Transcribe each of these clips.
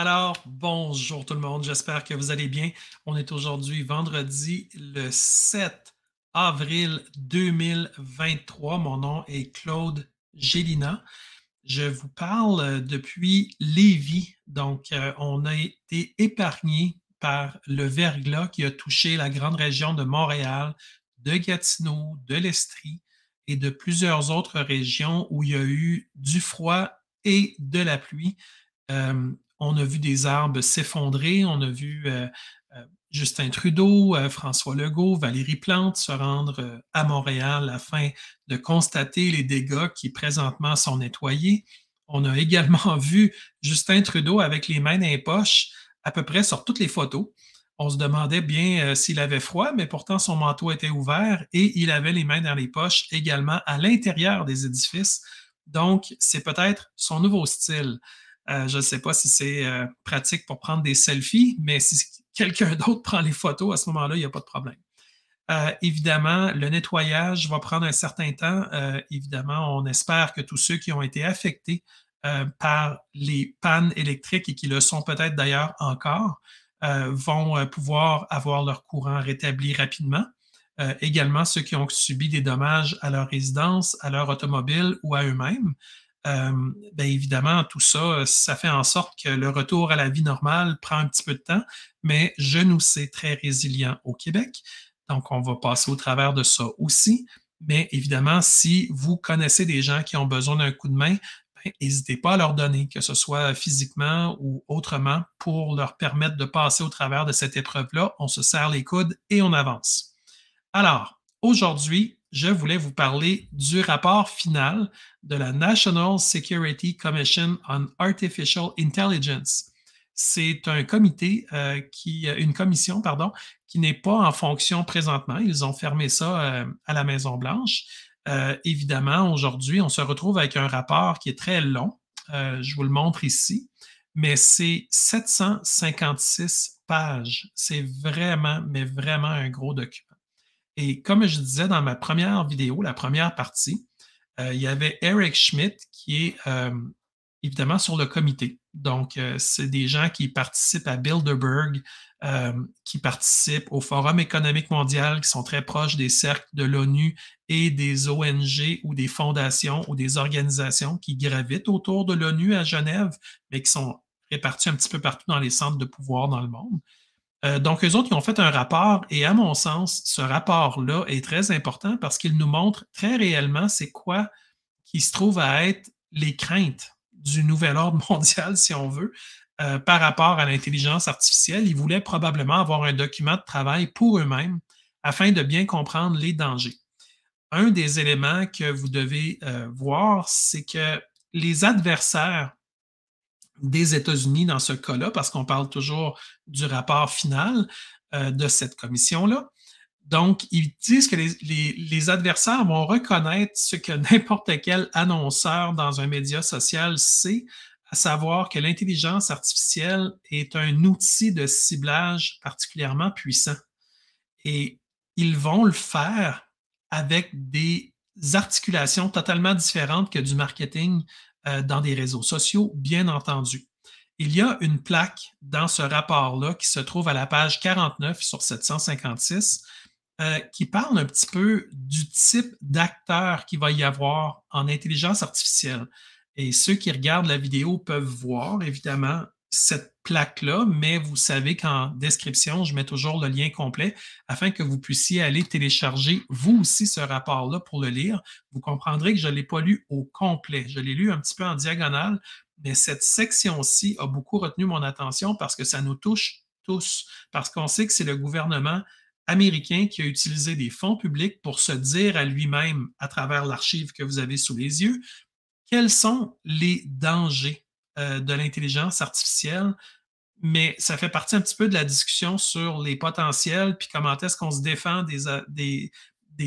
Alors, bonjour tout le monde, j'espère que vous allez bien. On est aujourd'hui vendredi le 7 avril 2023. Mon nom est Claude Gélina. Je vous parle euh, depuis Lévis. Donc, euh, on a été épargné par le verglas qui a touché la grande région de Montréal, de Gatineau, de l'Estrie et de plusieurs autres régions où il y a eu du froid et de la pluie. Euh, on a vu des arbres s'effondrer, on a vu euh, euh, Justin Trudeau, euh, François Legault, Valérie Plante se rendre à Montréal afin de constater les dégâts qui présentement sont nettoyés. On a également vu Justin Trudeau avec les mains dans les poches à peu près sur toutes les photos. On se demandait bien s'il avait froid, mais pourtant son manteau était ouvert et il avait les mains dans les poches également à l'intérieur des édifices. Donc, c'est peut-être son nouveau style. Euh, je ne sais pas si c'est euh, pratique pour prendre des selfies, mais si quelqu'un d'autre prend les photos, à ce moment-là, il n'y a pas de problème. Euh, évidemment, le nettoyage va prendre un certain temps. évidemment, on espère que tous ceux qui ont été affectés par les pannes électriques et qui le sont peut-être d'ailleurs encore vont pouvoir avoir leur courant rétabli rapidement. également, ceux qui ont subi des dommages à leur résidence, à leur automobile ou à eux-mêmes. Euh, bien évidemment, tout ça, euh, ça fait en sorte que le retour à la vie normale prend un petit peu de temps, mais je nous sais très résilient au Québec. Donc, on va passer au travers de ça aussi. Mais évidemment, si vous connaissez des gens qui ont besoin d'un coup de main, ben, n'hésitez pas à leur donner, que ce soit physiquement ou autrement, pour leur permettre de passer au travers de cette épreuve-là. On se serre les coudes et on avance. Alors, aujourd'hui, je voulais vous parler du rapport final de la National Security Commission on Artificial Intelligence. C'est un comité euh, qui, euh, une commission, pardon, qui n'est pas en fonction présentement. Ils ont fermé ça euh, à la Maison Blanche. évidemment, aujourd'hui, on se retrouve avec un rapport qui est très long. je vous le montre ici, mais c'est 756 pages. C'est vraiment, mais vraiment un gros document. Et comme je disais dans ma première vidéo, la première partie, euh, il y avait Eric Schmidt qui est euh, évidemment sur le comité. Donc, euh, c'est des gens qui participent à Bilderberg, qui participent au Forum économique mondial, qui sont très proches des cercles de l'ONU et des ONG ou des fondations ou des organisations qui gravitent autour de l'ONU à Genève, mais qui sont répartis un petit peu partout dans les centres de pouvoir dans le monde. Euh, donc, eux autres, ils ont fait un rapport et à mon sens, ce rapport-là est très important parce qu'il nous montre très réellement c'est quoi qui se trouve à être les craintes du nouvel ordre mondial, si on veut, euh, par rapport à l'intelligence artificielle. Ils voulaient probablement avoir un document de travail pour eux-mêmes afin de bien comprendre les dangers. Un des éléments que vous devez euh, voir, c'est que les adversaires des États-Unis dans ce cas-là, parce qu'on parle toujours du rapport final euh, de cette commission-là. Donc, ils disent que les, les adversaires vont reconnaître ce que n'importe quel annonceur dans un média social sait, à savoir que l'intelligence artificielle est un outil de ciblage particulièrement puissant. Et ils vont le faire avec des articulations totalement différentes que du marketing euh, dans des réseaux sociaux, bien entendu. Il y a une plaque dans ce rapport-là qui se trouve à la page 49 sur 756 euh, qui parle un petit peu du type d'acteur qu'il va y avoir en intelligence artificielle. Et ceux qui regardent la vidéo peuvent voir évidemment cette plaque-là, mais vous savez qu'en description, je mets toujours le lien complet afin que vous puissiez aller télécharger vous aussi ce rapport-là pour le lire. Vous comprendrez que je ne l'ai pas lu au complet. Je l'ai lu un petit peu en diagonale, mais cette section-ci a beaucoup retenu mon attention parce que ça nous touche tous, parce qu'on sait que c'est le gouvernement américain qui a utilisé des fonds publics pour se dire à lui-même, à travers l'archive que vous avez sous les yeux, quels sont les dangers euh, de l'intelligence artificielle mais ça fait partie un petit peu de la discussion sur les potentiels, puis comment est-ce qu'on se défend des, euh, des,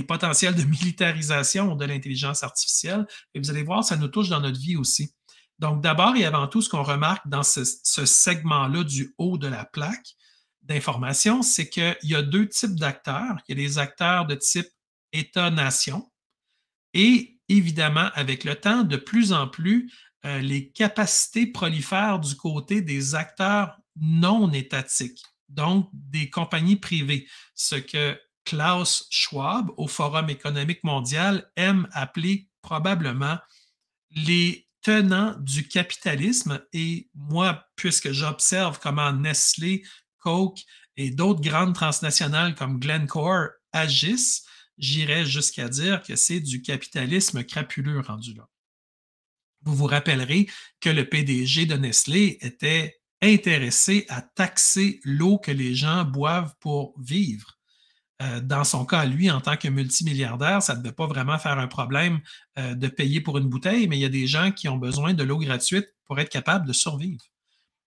potentiels de militarisation de l'intelligence artificielle. Et vous allez voir, ça nous touche dans notre vie aussi. Donc, d'abord et avant tout, ce qu'on remarque dans ce, segment-là du haut de la plaque d'information, c'est qu'il y a deux types d'acteurs. Il y a les acteurs de type État-nation et évidemment, avec le temps, de plus en plus, euh, les capacités prolifèrent du côté des acteurs non étatiques, donc des compagnies privées, ce que Klaus Schwab au Forum économique mondial aime appeler probablement les tenants du capitalisme. Et moi, puisque j'observe comment Nestlé, Coke et d'autres grandes transnationales comme Glencore agissent, j'irais jusqu'à dire que c'est du capitalisme crapuleux rendu là. Vous vous rappellerez que le PDG de Nestlé était intéressé à taxer l'eau que les gens boivent pour vivre. Euh, dans son cas, lui, en tant que multimilliardaire, ça ne devait pas vraiment faire un problème euh, de payer pour une bouteille, mais il y a des gens qui ont besoin de l'eau gratuite pour être capables de survivre.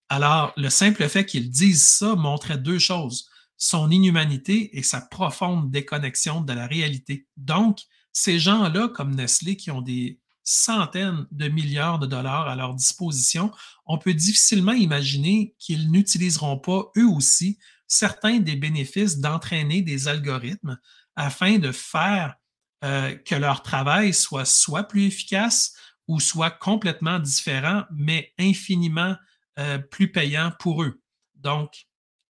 Alors, le simple fait qu'ils disent ça montrait deux choses, son inhumanité et sa profonde déconnexion de la réalité. Donc, ces gens-là, comme Nestlé, qui ont des centaines de milliards de dollars à leur disposition, on peut difficilement imaginer qu'ils n'utiliseront pas eux aussi certains des bénéfices d'entraîner des algorithmes afin de faire euh, que leur travail soit soit plus efficace ou soit complètement différent, mais infiniment euh, plus payant pour eux. Donc,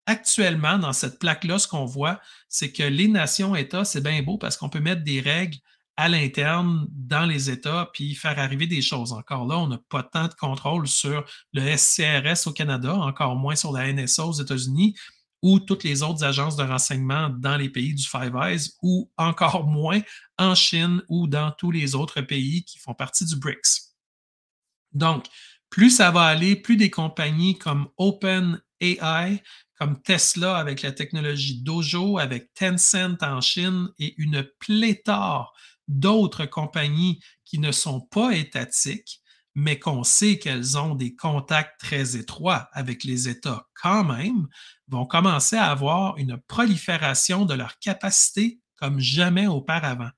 actuellement, dans cette plaque-là, ce qu'on voit, c'est que les nations-États, c'est bien beau parce qu'on peut mettre des règles à l'interne dans les États, puis faire arriver des choses. Encore là, on n'a pas tant de contrôle sur le SCRS au Canada, encore moins sur la NSA aux États-Unis ou toutes les autres agences de renseignement dans les pays du Five Eyes, ou encore moins en Chine ou dans tous les autres pays qui font partie du BRICS. Donc, plus ça va aller, plus des compagnies comme OpenAI, comme Tesla avec la technologie Dojo, avec Tencent en Chine et une pléthore d'autres compagnies qui ne sont pas étatiques, mais qu'on sait qu'elles ont des contacts très étroits avec les États quand même, vont commencer à avoir une prolifération de leur capacité comme jamais auparavant.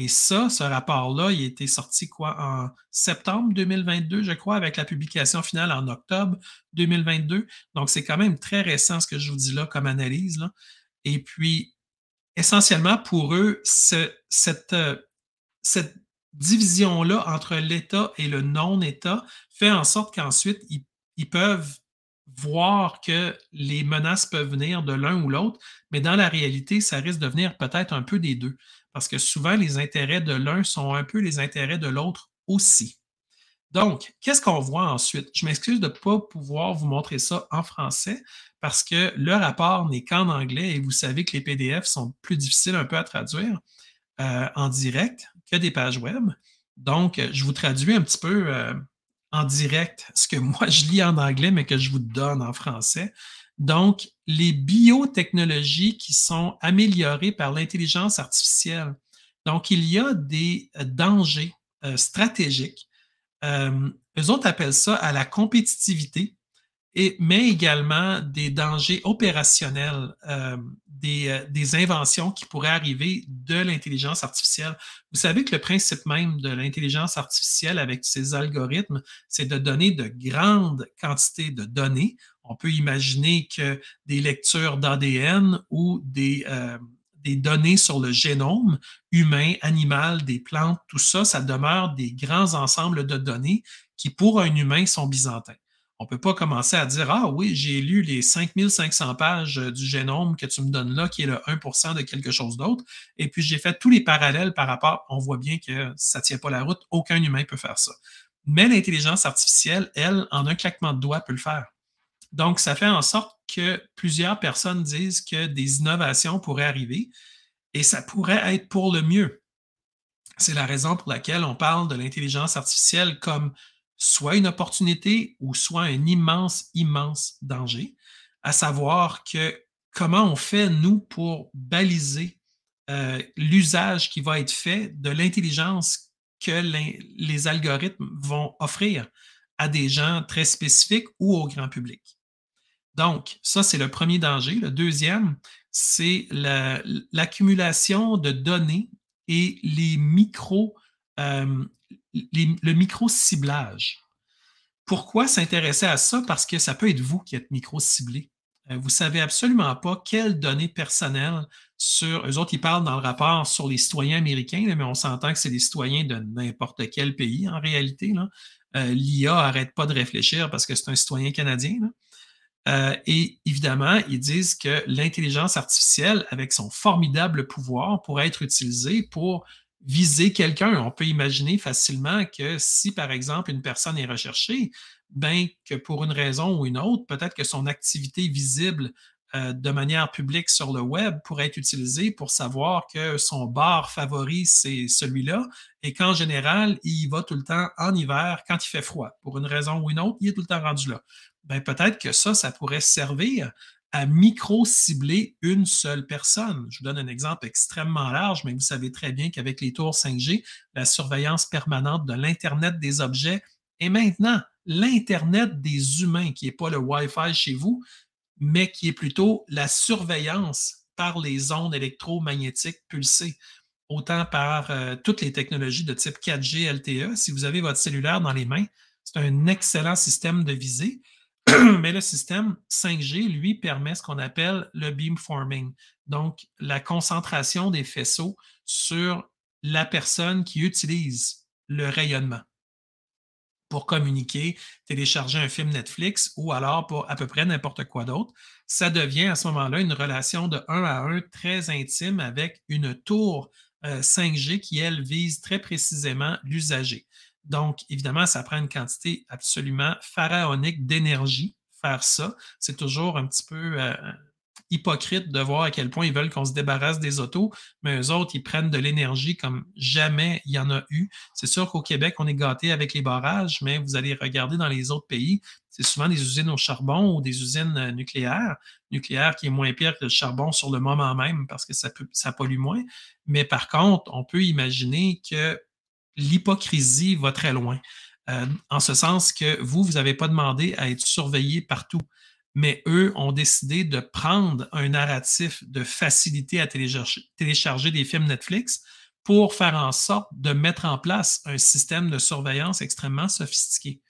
Et ça, ce rapport-là, il a été sorti quoi en septembre 2022, je crois, avec la publication finale en octobre 2022. Donc, c'est quand même très récent ce que je vous dis là comme analyse. Et puis, essentiellement, pour eux, ce, cette euh, cette division-là entre l'État et le non-État fait en sorte qu'ensuite, ils, peuvent voir que les menaces peuvent venir de l'un ou l'autre, mais dans la réalité, ça risque de venir peut-être un peu des deux, parce que souvent, les intérêts de l'un sont un peu les intérêts de l'autre aussi. Donc, qu'est-ce qu'on voit ensuite? Je m'excuse de ne pas pouvoir vous montrer ça en français parce que le rapport n'est qu'en anglais et vous savez que les PDF sont plus difficiles un peu à traduire euh, en direct que des pages web. Donc, euh, je vous traduis un petit peu euh, en direct ce que moi je lis en anglais, mais que je vous donne en français. Donc, les biotechnologies qui sont améliorées par l'intelligence artificielle. Donc, il y a des euh, dangers stratégiques. Euh, eux autres appellent ça à la compétitivité mais également des dangers opérationnels, euh, euh, des, inventions qui pourraient arriver de l'intelligence artificielle. Vous savez que le principe même de l'intelligence artificielle avec ses algorithmes, c'est de donner de grandes quantités de données. On peut imaginer que des lectures d'ADN ou des, euh, des données sur le génome humain, animal, des plantes, tout ça, ça demeure des grands ensembles de données qui, pour un humain, sont byzantins on ne peut pas commencer à dire Ah oui, j'ai lu les 5500 pages euh, du génome que tu me donnes là, qui est le 1 de quelque chose d'autre, et puis j'ai fait tous les parallèles par rapport. On voit bien que ça ne tient pas la route, aucun humain peut faire ça. Mais l'intelligence artificielle, elle, en un claquement de doigts, peut le faire. Donc, ça fait en sorte que plusieurs personnes disent que des innovations pourraient arriver et ça pourrait être pour le mieux. C'est la raison pour laquelle on parle de l'intelligence artificielle comme soit une opportunité ou soit un immense, immense danger, à savoir que comment on fait, nous, pour baliser euh, l'usage qui va être fait de l'intelligence que les algorithmes vont offrir à des gens très spécifiques ou au grand public. Donc, ça, c'est le premier danger. Le deuxième, c'est l'accumulation de données et les micro, euh, le micro-ciblage. Pourquoi s'intéresser à ça? Parce que ça peut être vous qui êtes micro-ciblé. Euh, vous ne savez absolument pas quelles données personnelles sur. Eux autres, ils parlent dans le rapport sur les citoyens américains, mais on s'entend que c'est des citoyens de n'importe quel pays en réalité. Euh, L'IA n'arrête pas de réfléchir parce que c'est un citoyen canadien. Euh, et évidemment, ils disent que l'intelligence artificielle, avec son formidable pouvoir, pourrait être utilisée pour viser quelqu'un. On peut imaginer facilement que si, par exemple, une personne est recherchée, bien que pour une raison ou une autre, peut-être que son activité visible euh, de manière publique sur le web pourrait être utilisée pour savoir que son bar favori, c'est celui-là, et qu'en général, il va tout le temps en hiver quand il fait froid. Pour une raison ou une autre, il est tout le temps rendu là. Bien, peut-être que ça, ça pourrait servir à micro-cibler une seule personne. Je vous donne un exemple extrêmement large, mais vous savez très bien qu'avec les tours 5G, la surveillance permanente de l'Internet des objets et maintenant l'Internet des humains, qui n'est pas le Wi-Fi chez vous, mais qui est plutôt la surveillance par les ondes électromagnétiques pulsées, autant par euh, toutes les technologies de type 4G, LTE. Si vous avez votre cellulaire dans les mains, c'est un excellent système de visée Mais le système 5G, lui, permet ce qu'on appelle le beamforming, donc la concentration des faisceaux sur la personne qui utilise le rayonnement pour communiquer, télécharger un film Netflix ou alors pour à peu près n'importe quoi d'autre. Ça devient à ce moment-là une relation de 1 à 1 très intime avec une tour 5G euh, qui, elle, vise très précisément l'usager. Donc, évidemment, ça prend une quantité absolument pharaonique d'énergie faire ça. C'est toujours un petit peu euh, hypocrite de voir à quel point ils veulent qu'on se débarrasse des autos, mais eux autres, ils prennent de l'énergie comme jamais il y en a eu. C'est sûr qu'au Québec, on est gâté avec les barrages, mais vous allez regarder dans les autres pays, c'est souvent des usines au charbon ou des usines euh, nucléaires. Nucléaire qui est moins pire que le charbon sur le moment même parce que ça pollue moins. Mais par contre, on peut imaginer que l'hypocrisie va très loin. Euh, en ce sens que vous, vous n'avez pas demandé à être surveillé partout, mais eux ont décidé de prendre un narratif de facilité à télécharger des films Netflix pour faire en sorte de mettre en place un système de surveillance extrêmement sophistiqué.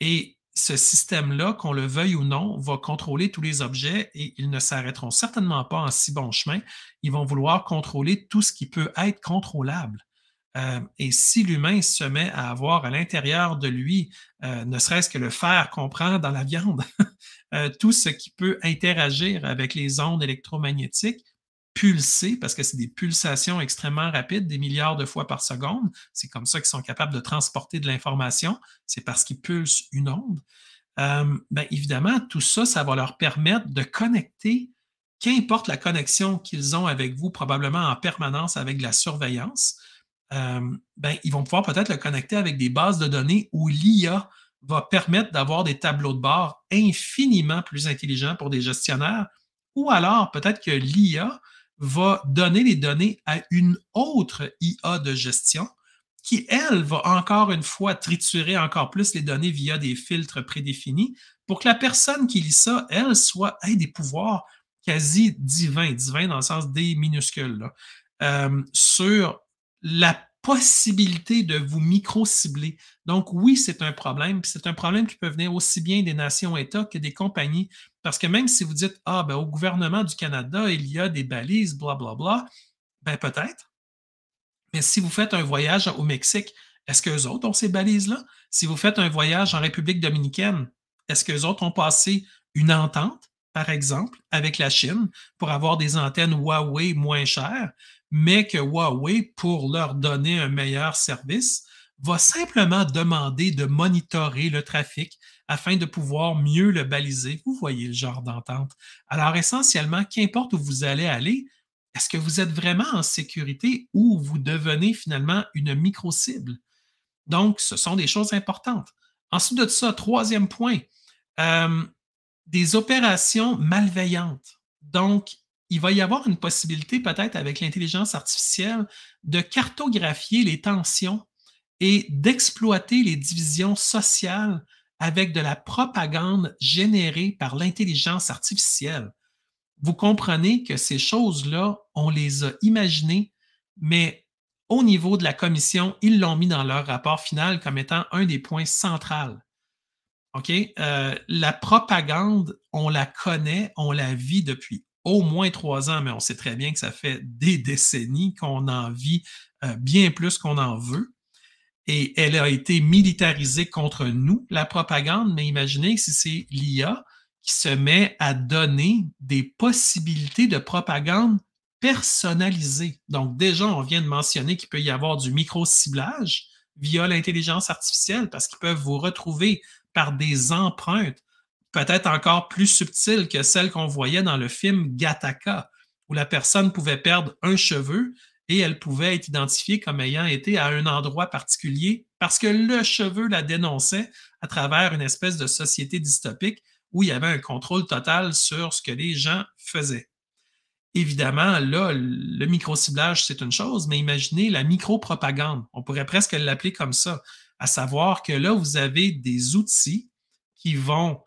Et ce système-là, qu'on le veuille ou non, va contrôler tous les objets et ils ne s'arrêteront certainement pas en si bon chemin. Ils vont vouloir contrôler tout ce qui peut être contrôlable. Euh, et si l'humain se met à avoir à l'intérieur de lui, euh, ne serait-ce que le fer qu'on dans la viande, euh, tout ce qui peut interagir avec les ondes électromagnétiques, pulser, parce que c'est des pulsations extrêmement rapides, des milliards de fois par seconde, c'est comme ça qu'ils sont capables de transporter de l'information, c'est parce qu'ils pulsent une onde, ben, évidemment, tout ça, ça va leur permettre de connecter qu'importe la connexion qu'ils ont avec vous, probablement en permanence avec la surveillance, euh, ben, ils vont pouvoir peut-être le connecter avec des bases de données où l'IA va permettre d'avoir des tableaux de bord infiniment plus intelligents pour des gestionnaires, ou alors peut-être que l'IA va donner les données à une autre IA de gestion qui, elle, va encore une fois triturer encore plus les données via des filtres prédéfinis pour que la personne qui lit ça, elle, soit ait des pouvoirs quasi divins, divins dans le sens des minuscules, euh, sur la possibilité de vous micro-cibler. Donc oui, c'est un problème. C'est un problème qui peut venir aussi bien des nations-États que des compagnies. Parce que même si vous dites, ah, ben, au gouvernement du Canada, il y a des balises, bla, bla, bla, ben peut-être. Mais si vous faites un voyage au Mexique, est-ce qu'eux autres ont ces balises-là? Si vous faites un voyage en République dominicaine, est-ce qu'eux autres ont passé une entente, par exemple, avec la Chine pour avoir des antennes Huawei moins chères? mais que Huawei, pour leur donner un meilleur service, va simplement demander de monitorer le trafic afin de pouvoir mieux le baliser. Vous voyez le genre d'entente. Alors essentiellement, qu'importe où vous allez aller, est-ce que vous êtes vraiment en sécurité ou vous devenez finalement une micro-cible? Donc, ce sont des choses importantes. Ensuite de ça, troisième point, euh, des opérations malveillantes. Donc, il va y avoir une possibilité peut-être avec l'intelligence artificielle de cartographier les tensions et d'exploiter les divisions sociales avec de la propagande générée par l'intelligence artificielle. Vous comprenez que ces choses-là, on les a imaginées, mais au niveau de la commission, ils l'ont mis dans leur rapport final comme étant un des points centraux. OK? Euh, la propagande, on la connaît, on la vit depuis au moins trois ans, mais on sait très bien que ça fait des décennies qu'on en vit euh, bien plus qu'on en veut. Et elle a été militarisée contre nous, la propagande, mais imaginez si c'est l'IA qui se met à donner des possibilités de propagande personnalisée. Donc déjà, on vient de mentionner qu'il peut y avoir du micro-ciblage via l'intelligence artificielle parce qu'ils peuvent vous retrouver par des empreintes peut-être encore plus subtile que celle qu'on voyait dans le film Gataka, où la personne pouvait perdre un cheveu et elle pouvait être identifiée comme ayant été à un endroit particulier parce que le cheveu la dénonçait à travers une espèce de société dystopique où il y avait un contrôle total sur ce que les gens faisaient. Évidemment, là, le micro-ciblage, c'est une chose, mais imaginez la micro-propagande. On pourrait presque l'appeler comme ça, à savoir que là, vous avez des outils qui vont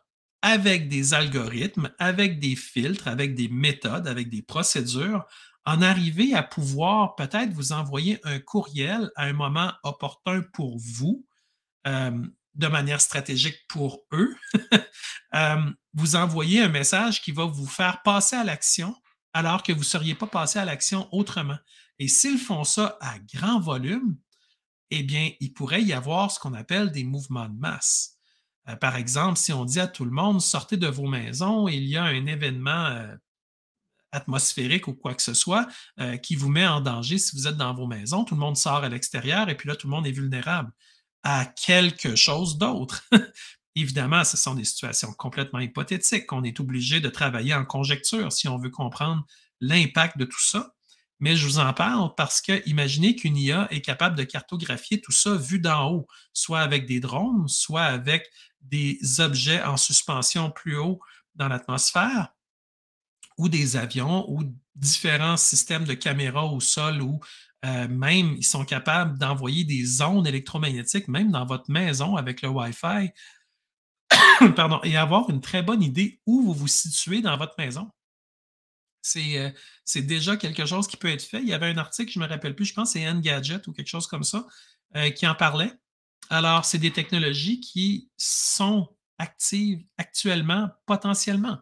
avec des algorithmes, avec des filtres, avec des méthodes, avec des procédures, en arriver à pouvoir peut-être vous envoyer un courriel à un moment opportun pour vous, euh, de manière stratégique pour eux, euh, vous envoyer un message qui va vous faire passer à l'action alors que vous ne seriez pas passé à l'action autrement. Et s'ils font ça à grand volume, eh bien, il pourrait y avoir ce qu'on appelle des mouvements de masse. Euh, par exemple, si on dit à tout le monde, sortez de vos maisons, il y a un événement euh, atmosphérique ou quoi que ce soit euh, qui vous met en danger si vous êtes dans vos maisons, tout le monde sort à l'extérieur et puis là, tout le monde est vulnérable à quelque chose d'autre. Évidemment, ce sont des situations complètement hypothétiques. qu'on est obligé de travailler en conjecture si on veut comprendre l'impact de tout ça. Mais je vous en parle parce que imaginez qu'une IA est capable de cartographier tout ça vu d'en haut, soit avec des drones, soit avec des objets en suspension plus haut dans l'atmosphère ou des avions ou différents systèmes de caméras au sol ou euh, même ils sont capables d'envoyer des ondes électromagnétiques même dans votre maison avec le Wi-Fi et avoir une très bonne idée où vous vous situez dans votre maison. C'est euh, déjà quelque chose qui peut être fait. Il y avait un article, je ne me rappelle plus, je pense que c'est N-Gadget ou quelque chose comme ça, euh, qui en parlait alors, c'est des technologies qui sont actives actuellement, potentiellement.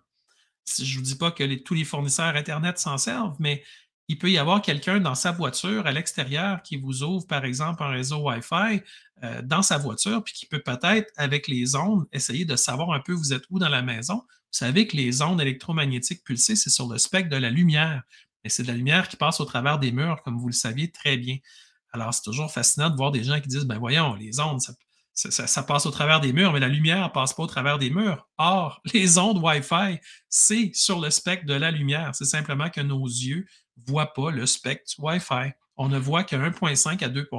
Je ne vous dis pas que tous les fournisseurs Internet s'en servent, mais il peut y avoir quelqu'un dans sa voiture à l'extérieur qui vous ouvre, par exemple, un réseau Wi-Fi euh, dans sa voiture, puis qui peut peut-être, avec les ondes, essayer de savoir un peu vous êtes où dans la maison. Vous savez que les ondes électromagnétiques pulsées, c'est sur le spectre de la lumière. Et c'est de la lumière qui passe au travers des murs, comme vous le saviez très bien. Alors, c'est toujours fascinant de voir des gens qui disent, ben voyons, les ondes, ça, passe au travers des murs, mais la lumière ne passe pas au travers des murs. Or, les ondes Wi-Fi, c'est sur le spectre de la lumière. C'est simplement que nos yeux ne voient pas le spectre Wi-Fi. On ne voit que 1,5 à 2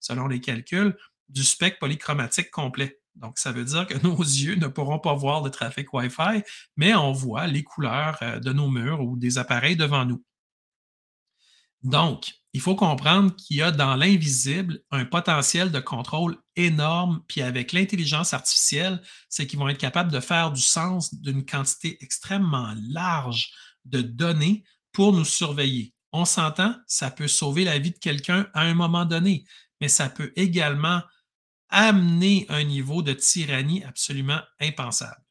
selon les calculs, du spectre polychromatique complet. Donc, ça veut dire que nos yeux ne pourront pas voir le trafic Wi-Fi, mais on voit les couleurs euh, de nos murs ou des appareils devant nous. Donc, il faut comprendre qu'il y a dans l'invisible un potentiel de contrôle énorme, puis avec l'intelligence artificielle, c'est qu'ils vont être capables de faire du sens d'une quantité extrêmement large de données pour nous surveiller. On s'entend, ça peut sauver la vie de quelqu'un à un moment donné, mais ça peut également amener un niveau de tyrannie absolument impensable.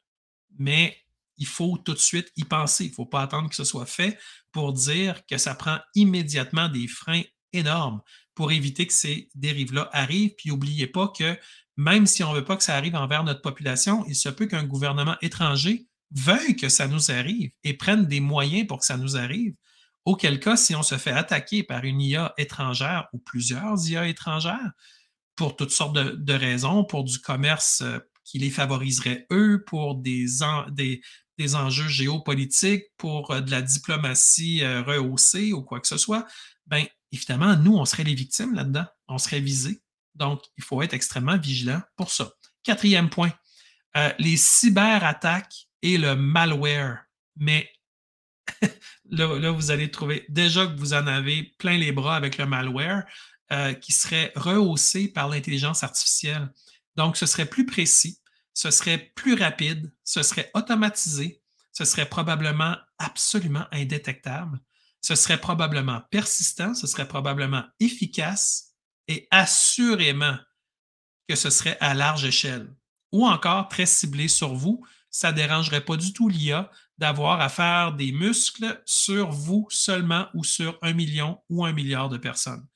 Mais il faut tout de suite y penser. Il ne faut pas attendre que ce soit fait pour dire que ça prend immédiatement des freins énormes pour éviter que ces dérives-là arrivent. Puis n'oubliez pas que même si on ne veut pas que ça arrive envers notre population, il se peut qu'un gouvernement étranger veuille que ça nous arrive et prenne des moyens pour que ça nous arrive. Auquel cas, si on se fait attaquer par une IA étrangère ou plusieurs IA étrangères, pour toutes sortes de, raisons, pour du commerce euh, qui les favoriserait eux, pour des, des enjeux géopolitiques, pour euh, de la diplomatie euh, rehaussée ou quoi que ce soit, bien évidemment, nous, on serait les victimes là-dedans, on serait visés. Donc, il faut être extrêmement vigilant pour ça. Quatrième point, euh, les cyberattaques et le malware. Mais là, vous allez trouver déjà que vous en avez plein les bras avec le malware qui serait rehaussé par l'intelligence artificielle. Donc, ce serait plus précis, ce serait plus rapide, ce serait automatisé, ce serait probablement absolument indétectable, ce serait probablement persistant, ce serait probablement efficace et assurément que ce serait à large échelle ou encore très ciblé sur vous. Ça ne dérangerait pas du tout l'IA d'avoir à faire des muscles sur vous seulement ou sur un million ou un milliard de personnes.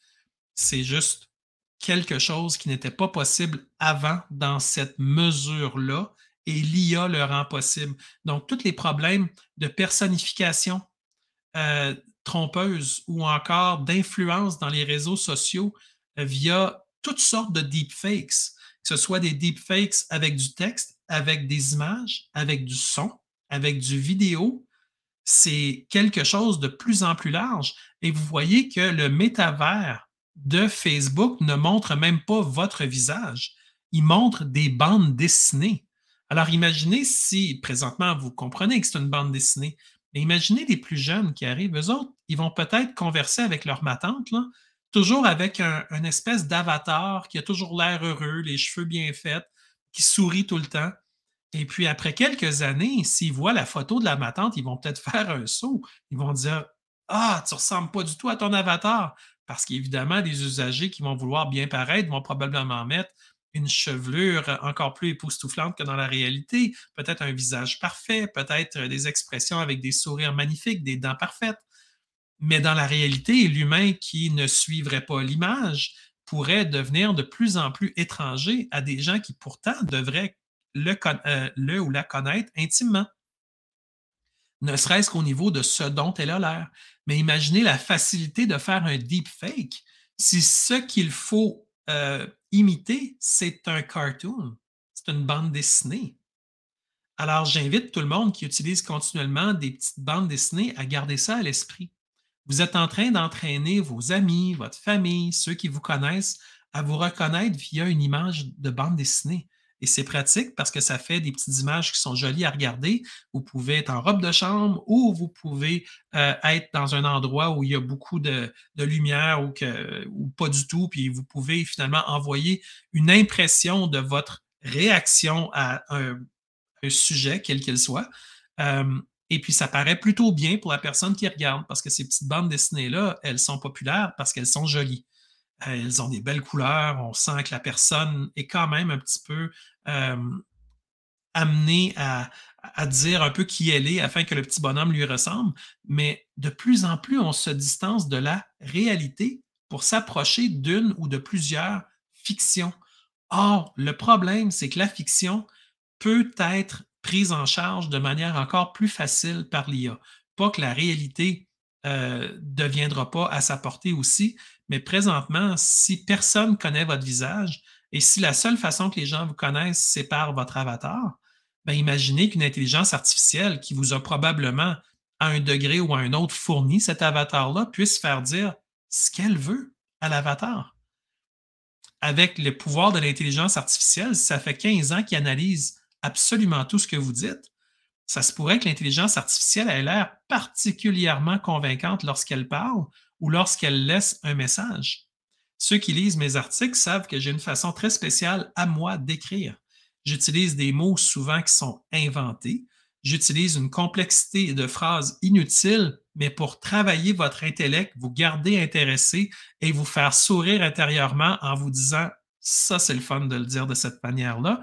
C'est juste quelque chose qui n'était pas possible avant dans cette mesure-là et l'IA le rend possible. Donc, tous les problèmes de personnification euh, trompeuse ou encore d'influence dans les réseaux sociaux euh, via toutes sortes de deepfakes, que ce soit des deepfakes avec du texte, avec des images, avec du son, avec du vidéo, c'est quelque chose de plus en plus large. Et vous voyez que le métavers de Facebook ne montrent même pas votre visage. Ils montrent des bandes dessinées. Alors imaginez si, présentement, vous comprenez que c'est une bande dessinée, mais imaginez les plus jeunes qui arrivent, eux autres, ils vont peut-être converser avec leur matante, toujours avec un, une espèce d'avatar qui a toujours l'air heureux, les cheveux bien faits, qui sourit tout le temps. Et puis après quelques années, s'ils voient la photo de la matante, ils vont peut-être faire un saut. Ils vont dire Ah, tu ressembles pas du tout à ton avatar. Parce qu'évidemment, des usagers qui vont vouloir bien paraître vont probablement mettre une chevelure encore plus époustouflante que dans la réalité, peut-être un visage parfait, peut-être des expressions avec des sourires magnifiques, des dents parfaites. Mais dans la réalité, l'humain qui ne suivrait pas l'image pourrait devenir de plus en plus étranger à des gens qui pourtant devraient le, euh, le ou la connaître intimement ne serait-ce qu'au niveau de ce dont elle a l'air. Mais imaginez la facilité de faire un deep fake. si ce qu'il faut euh, imiter, c'est un cartoon, c'est une bande dessinée. Alors, j'invite tout le monde qui utilise continuellement des petites bandes dessinées à garder ça à l'esprit. Vous êtes en train d'entraîner vos amis, votre famille, ceux qui vous connaissent, à vous reconnaître via une image de bande dessinée. Et c'est pratique parce que ça fait des petites images qui sont jolies à regarder. Vous pouvez être en robe de chambre ou vous pouvez euh, être dans un endroit où il y a beaucoup de, lumière ou, que, ou pas du tout. Puis vous pouvez finalement envoyer une impression de votre réaction à un, sujet, quel qu'il soit. et puis, ça paraît plutôt bien pour la personne qui regarde, parce que ces petites bandes dessinées-là, elles sont populaires parce qu'elles sont jolies. Elles ont des belles couleurs, on sent que la personne est quand même un petit peu amenée à, dire un peu qui elle est afin que le petit bonhomme lui ressemble, mais de plus en plus on se distance de la réalité pour s'approcher d'une ou de plusieurs fictions. Or, le problème, c'est que la fiction peut être prise en charge de manière encore plus facile par l'IA. Pas que la réalité ne euh, deviendra pas à sa portée aussi, mais présentement, si personne connaît votre visage, et si la seule façon que les gens vous connaissent, c'est par votre avatar, ben, imaginez qu'une intelligence artificielle qui vous a probablement à un degré ou à un autre fourni cet avatar-là puisse faire dire ce qu'elle veut à l'avatar. Avec le pouvoir de l'intelligence artificielle, ça fait 15 ans qu'il analyse absolument tout ce que vous dites. Ça se pourrait que l'intelligence artificielle ait l'air particulièrement convaincante lorsqu'elle parle ou lorsqu'elle laisse un message. Ceux qui lisent mes articles savent que j'ai une façon très spéciale à moi d'écrire. J'utilise des mots souvent qui sont inventés. J'utilise une complexité de phrases inutiles, mais pour travailler votre intellect, vous garder intéressé et vous faire sourire intérieurement en vous disant ça, c'est le fun de le dire de cette manière-là.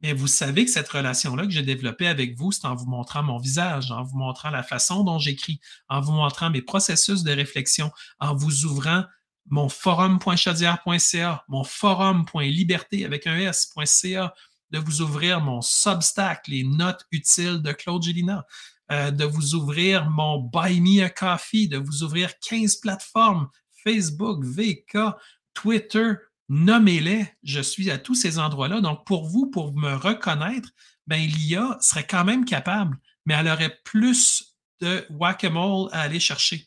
Mais vous savez que cette relation-là que j'ai développée avec vous, c'est en vous montrant mon visage, en vous montrant la façon dont j'écris, en vous montrant mes processus de réflexion, en vous ouvrant mon forum.chaudière.ca, mon forum.liberté avec un S.ca, de vous ouvrir mon Substack, les notes utiles de Claude Gélina, euh, de vous ouvrir mon Buy Me a Coffee, de vous ouvrir 15 plateformes, Facebook, VK, Twitter, nommez-les. Je suis à tous ces endroits-là. Donc, pour vous, pour me reconnaître, ben, l'IA serait quand même capable, mais elle aurait plus de whack-a-mole à aller chercher.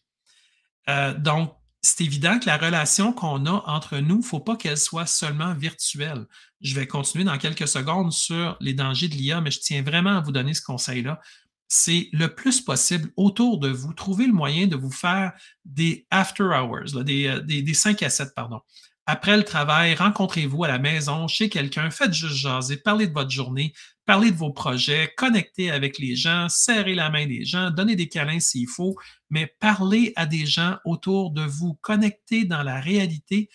Euh, donc, c'est évident que la relation qu'on a entre nous, il ne faut pas qu'elle soit seulement virtuelle. Je vais continuer dans quelques secondes sur les dangers de l'IA, mais je tiens vraiment à vous donner ce conseil-là c'est le plus possible autour de vous, trouver le moyen de vous faire des after hours, euh, des, des 5 à 7, pardon. Après le travail, rencontrez-vous à la maison, chez quelqu'un, faites juste jaser, parlez de votre journée, parlez de vos projets, connectez avec les gens, serrez la main des gens, donnez des câlins s'il faut, mais parlez à des gens autour de vous, connectez dans la réalité,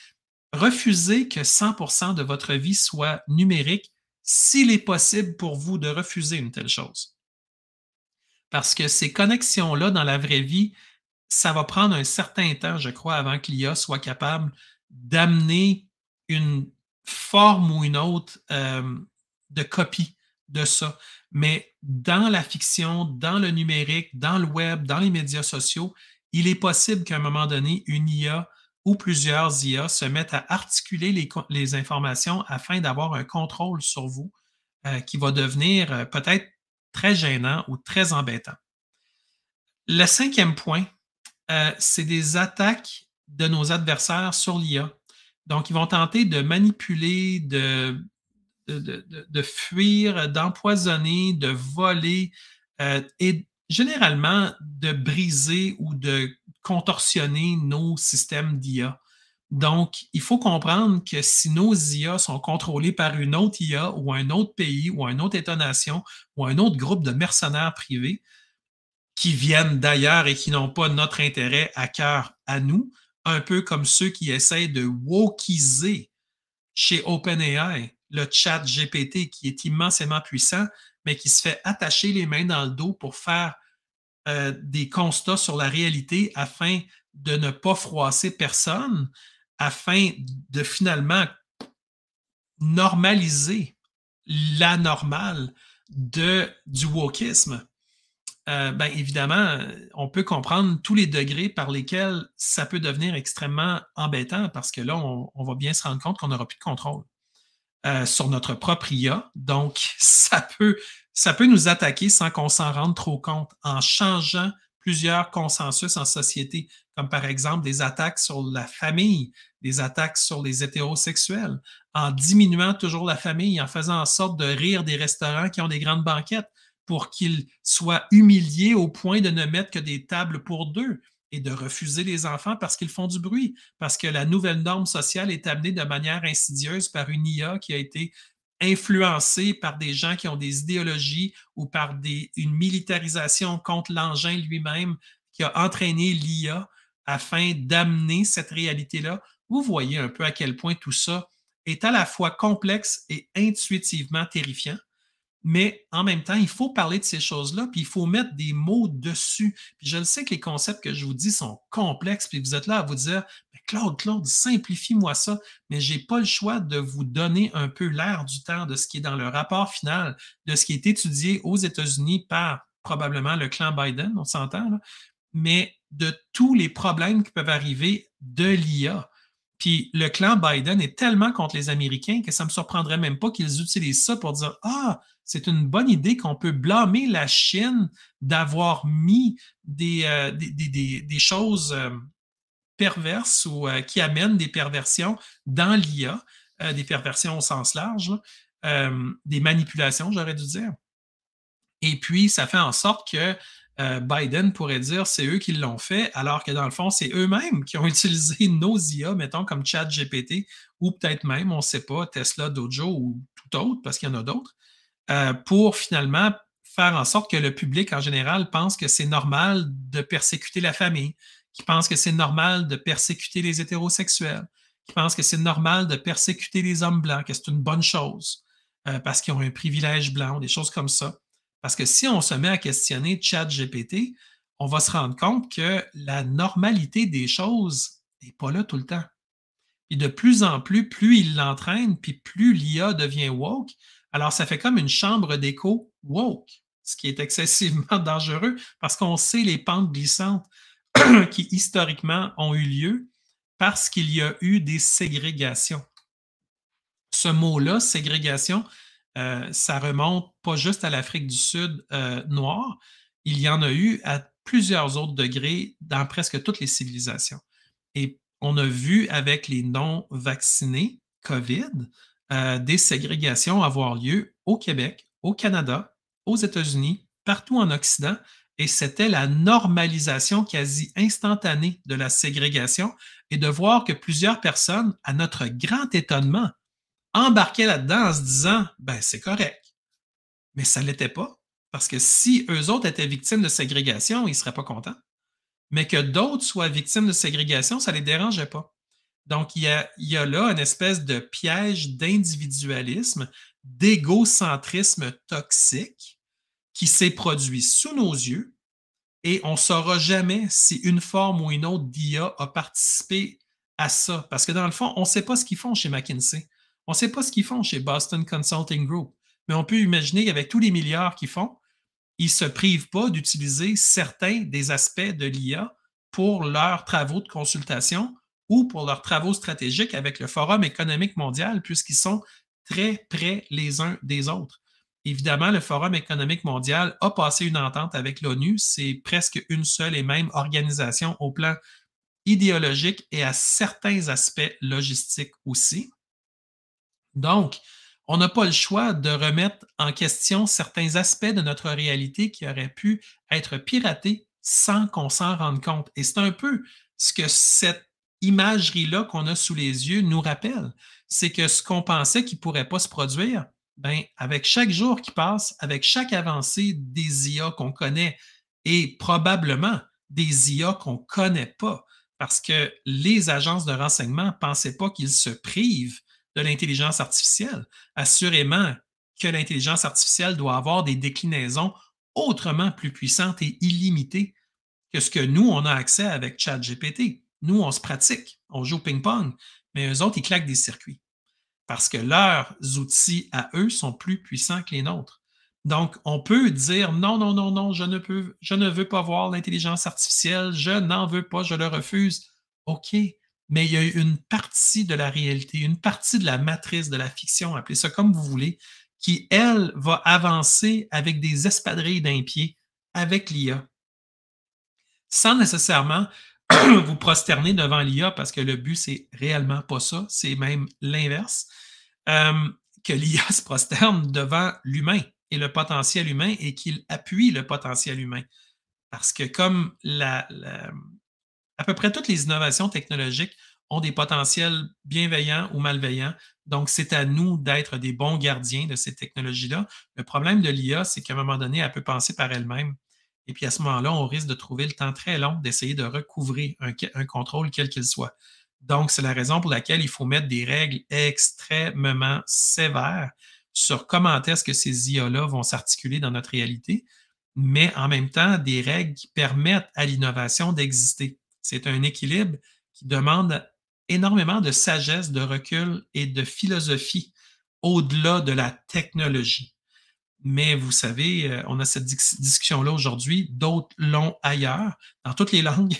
refusez que 100% de votre vie soit numérique s'il est possible pour vous de refuser une telle chose. Parce que ces connexions-là, dans la vraie vie, ça va prendre un certain temps, je crois, avant que l'IA soit capable d'amener une forme ou une autre euh, de copie de ça. Mais dans la fiction, dans le numérique, dans le web, dans les médias sociaux, il est possible qu'à un moment donné, une IA ou plusieurs IA se mettent à articuler les, informations afin d'avoir un contrôle sur vous euh, qui va devenir euh, peut-être très gênant ou très embêtant. Le cinquième point, euh, c'est des attaques de nos adversaires sur l'IA. Donc, ils vont tenter de manipuler, de, de, fuir, d'empoisonner, de voler euh, et généralement de briser ou de contorsionner nos systèmes d'IA. Donc, il faut comprendre que si nos IA sont contrôlées par une autre IA ou un autre pays ou un autre État-nation ou un autre groupe de mercenaires privés qui viennent d'ailleurs et qui n'ont pas notre intérêt à cœur à nous, un peu comme ceux qui essayent de wokiser chez OpenAI le chat GPT qui est immensément puissant, mais qui se fait attacher les mains dans le dos pour faire euh, des constats sur la réalité afin de ne pas froisser personne afin de finalement normaliser la l'anormal du wokisme. Euh, ben évidemment, on peut comprendre tous les degrés par lesquels ça peut devenir extrêmement embêtant parce que là, on, va bien se rendre compte qu'on n'aura plus de contrôle euh, sur notre propre IA. Donc, ça peut, ça peut nous attaquer sans qu'on s'en rende trop compte en changeant plusieurs consensus en société, comme par exemple des attaques sur la famille, des attaques sur les hétérosexuels, en diminuant toujours la famille, en faisant en sorte de rire des restaurants qui ont des grandes banquettes pour qu'ils soient humiliés au point de ne mettre que des tables pour deux et de refuser les enfants parce qu'ils font du bruit, parce que la nouvelle norme sociale est amenée de manière insidieuse par une IA qui a été influencé par des gens qui ont des idéologies ou par des, une militarisation contre l'engin lui-même qui a entraîné l'IA afin d'amener cette réalité-là, vous voyez un peu à quel point tout ça est à la fois complexe et intuitivement terrifiant. Mais en même temps, il faut parler de ces choses-là, puis il faut mettre des mots dessus. Puis je le sais que les concepts que je vous dis sont complexes, puis vous êtes là à vous dire, Claude, Claude, simplifie-moi ça, mais je n'ai pas le choix de vous donner un peu l'air du temps de ce qui est dans le rapport final, de ce qui est étudié aux États-Unis par probablement le clan Biden, on s'entend, mais de tous les problèmes qui peuvent arriver de l'IA. Puis le clan Biden est tellement contre les Américains que ça ne me surprendrait même pas qu'ils utilisent ça pour dire Ah, c'est une bonne idée qu'on peut blâmer la Chine d'avoir mis des, euh, des, choses euh, perverses ou euh, qui amènent des perversions dans l'IA, euh, des perversions au sens large, euh, des manipulations, j'aurais dû dire. Et puis, ça fait en sorte que Biden pourrait dire c'est eux qui l'ont fait, alors que dans le fond, c'est eux-mêmes qui ont utilisé nos IA, mettons comme ChatGPT, ou peut-être même, on ne sait pas, Tesla, Dojo ou tout autre, parce qu'il y en a d'autres, pour finalement faire en sorte que le public en général pense que c'est normal de persécuter la famille, qui pensent que c'est normal de persécuter les hétérosexuels, qui pensent que c'est normal de persécuter les hommes blancs, que c'est une bonne chose euh, parce qu'ils ont un privilège blanc, des choses comme ça. Parce que si on se met à questionner GPT, on va se rendre compte que la normalité des choses n'est pas là tout le temps. Et de plus en plus, plus il l'entraîne, puis plus l'IA devient woke, alors ça fait comme une chambre d'écho woke, ce qui est excessivement dangereux parce qu'on sait les pentes glissantes. qui historiquement ont eu lieu parce qu'il y a eu des ségrégations. Ce mot-là, ségrégation, euh, ça remonte pas juste à l'Afrique du Sud euh, noire, il y en a eu à plusieurs autres degrés dans presque toutes les civilisations. Et on a vu avec les non-vaccinés COVID euh, des ségrégations avoir lieu au Québec, au Canada, aux États-Unis, partout en Occident, et c'était la normalisation quasi instantanée de la ségrégation et de voir que plusieurs personnes, à notre grand étonnement, embarquaient là-dedans en se disant, ben c'est correct. Mais ça ne l'était pas, parce que si eux autres étaient victimes de ségrégation, ils ne seraient pas contents. Mais que d'autres soient victimes de ségrégation, ça ne les dérangeait pas. Donc, il y, a, il y a là une espèce de piège d'individualisme, d'égocentrisme toxique qui s'est produit sous nos yeux et on ne saura jamais si une forme ou une autre d'IA a participé à ça. Parce que dans le fond, on ne sait pas ce qu'ils font chez McKinsey. On ne sait pas ce qu'ils font chez Boston Consulting Group. Mais on peut imaginer qu'avec tous les milliards qu'ils font, ils ne se privent pas d'utiliser certains des aspects de l'IA pour leurs travaux de consultation ou pour leurs travaux stratégiques avec le Forum économique mondial, puisqu'ils sont très près les uns des autres. Évidemment, le Forum économique mondial a passé une entente avec l'ONU. C'est presque une seule et même organisation au plan idéologique et à certains aspects logistiques aussi. Donc, on n'a pas le choix de remettre en question certains aspects de notre réalité qui auraient pu être piratés sans qu'on s'en rende compte. Et c'est un peu ce que cette imagerie-là qu'on a sous les yeux nous rappelle. C'est que ce qu'on pensait qui ne pourrait pas se produire, ben, avec chaque jour qui passe, avec chaque avancée des IA qu'on connaît et probablement des IA qu'on ne connaît pas, parce que les agences de renseignement ne pensaient pas qu'ils se privent de l'intelligence artificielle. Assurément que l'intelligence artificielle doit avoir des déclinaisons autrement plus puissantes et illimitées que ce que nous, on a accès avec ChatGPT. Nous, on se pratique, on joue au ping-pong, mais eux autres, ils claquent des circuits parce que leurs outils à eux sont plus puissants que les nôtres. Donc, on peut dire non, non, non, non, je ne, peux, je ne veux pas voir l'intelligence artificielle, je n'en veux pas, je le refuse. OK, mais il y a une partie de la réalité, une partie de la matrice, de la fiction, appelez ça comme vous voulez, qui, elle, va avancer avec des espadrilles d'un pied, avec l'IA, sans nécessairement vous prosterner devant l'IA parce que le but, c'est réellement pas ça, c'est même l'inverse, euh, que l'IA se prosterne devant l'humain et le potentiel humain et qu'il appuie le potentiel humain. Parce que comme à peu près toutes les innovations technologiques ont des potentiels bienveillants ou malveillants, donc c'est à nous d'être des bons gardiens de ces technologies-là. Le problème de l'IA, c'est qu'à un moment donné, elle peut penser par elle-même et puis à ce moment-là, on risque de trouver le temps très long d'essayer de recouvrir un, contrôle quel qu'il soit. Donc, c'est la raison pour laquelle il faut mettre des règles extrêmement sévères sur comment est-ce que ces IA-là vont s'articuler dans notre réalité, mais en même temps, des règles qui permettent à l'innovation d'exister. C'est un équilibre qui demande énormément de sagesse, de recul et de philosophie au-delà de la technologie. Mais vous savez, euh, on a cette discussion-là aujourd'hui, d'autres l'ont ailleurs, dans toutes les langues.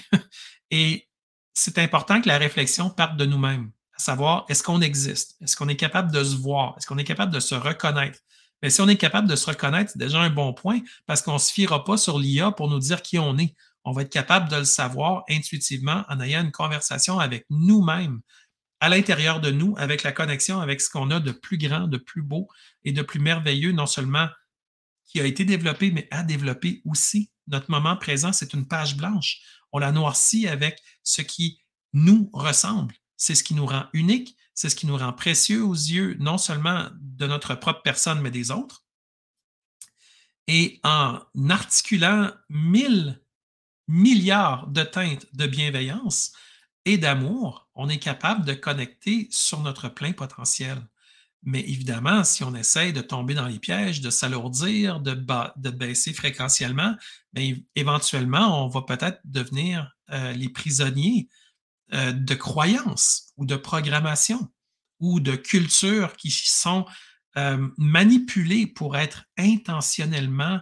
Et c'est important que la réflexion parte de nous-mêmes, à savoir, est-ce qu'on existe? Est-ce qu'on est capable de se voir? Est-ce qu'on est capable de se reconnaître? Mais si on est capable de se reconnaître, c'est déjà un bon point parce qu'on ne se fiera pas sur l'IA pour nous dire qui on est. On va être capable de le savoir intuitivement en ayant une conversation avec nous-mêmes à l'intérieur de nous avec la connexion avec ce qu'on a de plus grand, de plus beau et de plus merveilleux, non seulement qui a été développé, mais à développer aussi. Notre moment présent, c'est une page blanche. On la noircit avec ce qui nous ressemble. C'est ce qui nous rend unique, c'est ce qui nous rend précieux aux yeux, non seulement de notre propre personne, mais des autres. Et en articulant mille milliards de teintes de bienveillance et d'amour, on est capable de connecter sur notre plein potentiel. Mais évidemment, si on essaye de tomber dans les pièges, de s'alourdir, de, baisser fréquentiellement, ben, éventuellement, on va peut-être devenir euh, les prisonniers euh, de croyances ou de programmations ou de cultures qui sont euh, manipulées pour être intentionnellement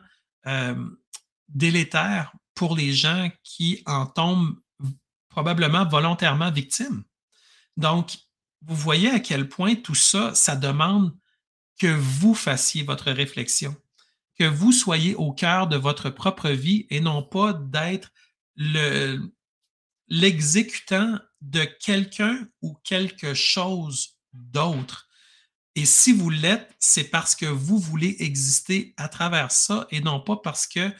délétères pour les gens qui en tombent probablement volontairement victimes. Donc, vous voyez à quel point tout ça, ça demande que vous fassiez votre réflexion, que vous soyez au cœur de votre propre vie et non pas d'être l'exécutant de quelqu'un ou quelque chose d'autre. Et si vous l'êtes, c'est parce que vous voulez exister à travers ça et non pas parce que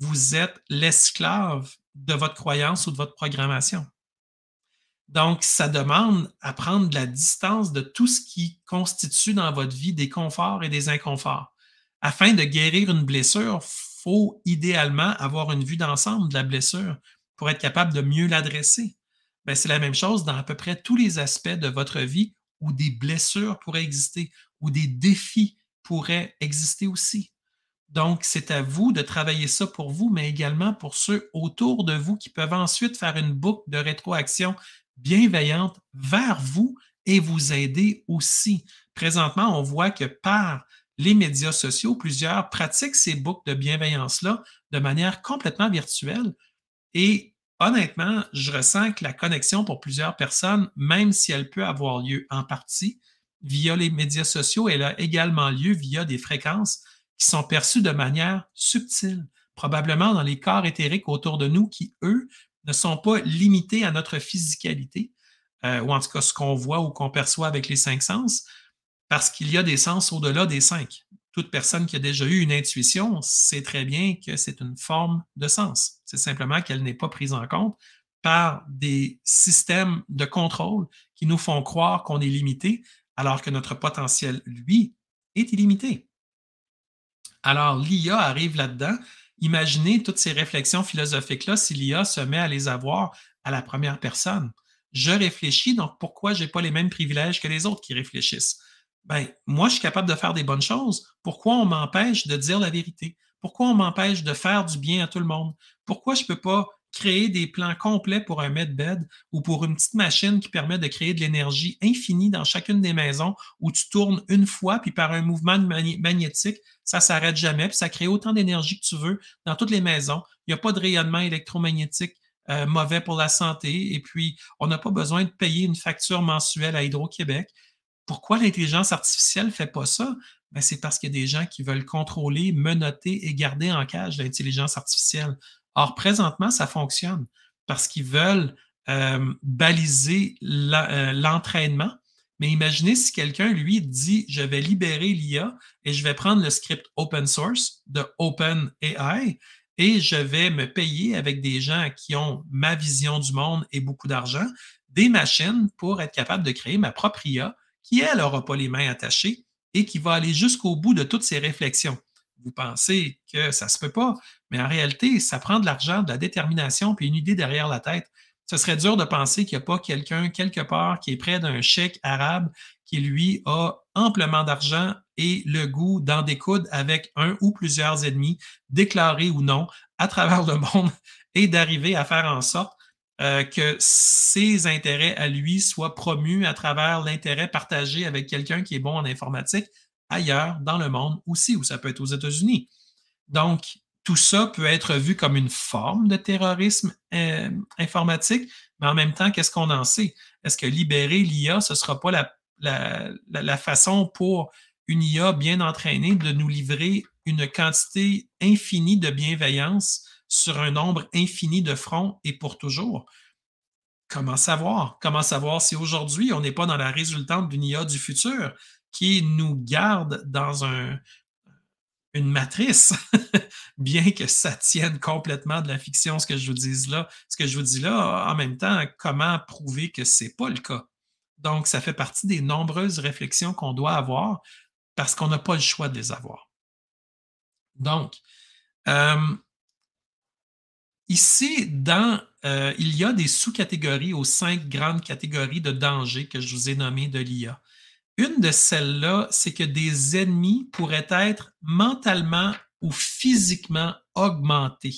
vous êtes l'esclave de votre croyance ou de votre programmation. Donc, ça demande à prendre de la distance de tout ce qui constitue dans votre vie des conforts et des inconforts. Afin de guérir une blessure, faut idéalement avoir une vue d'ensemble de la blessure pour être capable de mieux l'adresser. Ben, c'est la même chose dans à peu près tous les aspects de votre vie où des blessures pourraient exister, où des défis pourraient exister aussi. Donc, c'est à vous de travailler ça pour vous, mais également pour ceux autour de vous qui peuvent ensuite faire une boucle de rétroaction bienveillante vers vous et vous aider aussi. Présentement, on voit que par les médias sociaux, plusieurs pratiquent ces boucles de bienveillance-là de manière complètement virtuelle. Et honnêtement, je ressens que la connexion pour plusieurs personnes, même si elle peut avoir lieu en partie via les médias sociaux, elle a également lieu via des fréquences qui sont perçues de manière subtile, probablement dans les corps éthériques autour de nous qui, eux, ne sont pas limités à notre physicalité, euh, ou en tout cas ce qu'on voit ou qu'on perçoit avec les cinq sens, parce qu'il y a des sens au-delà des cinq. Toute personne qui a déjà eu une intuition sait très bien que c'est une forme de sens. C'est simplement qu'elle n'est pas prise en compte par des systèmes de contrôle qui nous font croire qu'on est limité, alors que notre potentiel, lui, est illimité. Alors, l'IA arrive là-dedans Imaginez toutes ces réflexions philosophiques-là si l'IA se met à les avoir à la première personne. Je réfléchis, donc pourquoi je n'ai pas les mêmes privilèges que les autres qui réfléchissent? Ben, moi, je suis capable de faire des bonnes choses. Pourquoi on m'empêche de dire la vérité? Pourquoi on m'empêche de faire du bien à tout le monde? Pourquoi je ne peux pas créer des plans complets pour un medbed ou pour une petite machine qui permet de créer de l'énergie infinie dans chacune des maisons où tu tournes une fois, puis par un mouvement magnétique, ça s'arrête jamais, puis ça crée autant d'énergie que tu veux dans toutes les maisons. Il n'y a pas de rayonnement électromagnétique euh, mauvais pour la santé, et puis on n'a pas besoin de payer une facture mensuelle à Hydro-Québec. Pourquoi l'intelligence artificielle ne fait pas ça? Ben, c'est parce qu'il y a des gens qui veulent contrôler, menoter et garder en cage l'intelligence artificielle. Or, présentement, ça fonctionne parce qu'ils veulent euh, baliser euh, l'entraînement. mais imaginez si quelqu'un, lui, dit Je vais libérer l'IA et je vais prendre le script open source de OpenAI et je vais me payer avec des gens qui ont ma vision du monde et beaucoup d'argent, des machines pour être capable de créer ma propre IA qui, elle, n'aura pas les mains attachées et qui va aller jusqu'au bout de toutes ses réflexions vous pensez que ça ne se peut pas, mais en réalité, ça prend de l'argent, de la détermination, puis une idée derrière la tête. Ce serait dur de penser qu'il n'y a pas quelqu'un quelque part qui est près d'un chèque arabe qui, lui, a amplement d'argent et le goût d'en découdre avec un ou plusieurs ennemis, déclarés ou non, à travers le monde, et d'arriver à faire en sorte euh, que ses intérêts à lui soient promus à travers l'intérêt partagé avec quelqu'un qui est bon en informatique ailleurs dans le monde aussi, ou ça peut être aux États-Unis. Donc, tout ça peut être vu comme une forme de terrorisme euh, informatique, mais en même temps, qu'est-ce qu'on en sait? Est-ce que libérer l'IA, ce ne sera pas la, la, façon pour une IA bien entraînée de nous livrer une quantité infinie de bienveillance sur un nombre infini de fronts et pour toujours? Comment savoir? Comment savoir si aujourd'hui on n'est pas dans la résultante d'une IA du futur? qui nous garde dans une matrice, bien que ça tienne complètement de la fiction, ce que je vous dis là. Ce que je vous dis là, en même temps, comment prouver que ce n'est pas le cas? Donc, ça fait partie des nombreuses réflexions qu'on doit avoir parce qu'on n'a pas le choix de les avoir. Donc, euh, ici, dans, euh, il y a des sous-catégories aux cinq grandes catégories de dangers que je vous ai nommées de l'IA. Une de celles-là, c'est que des ennemis pourraient être mentalement ou physiquement augmentés.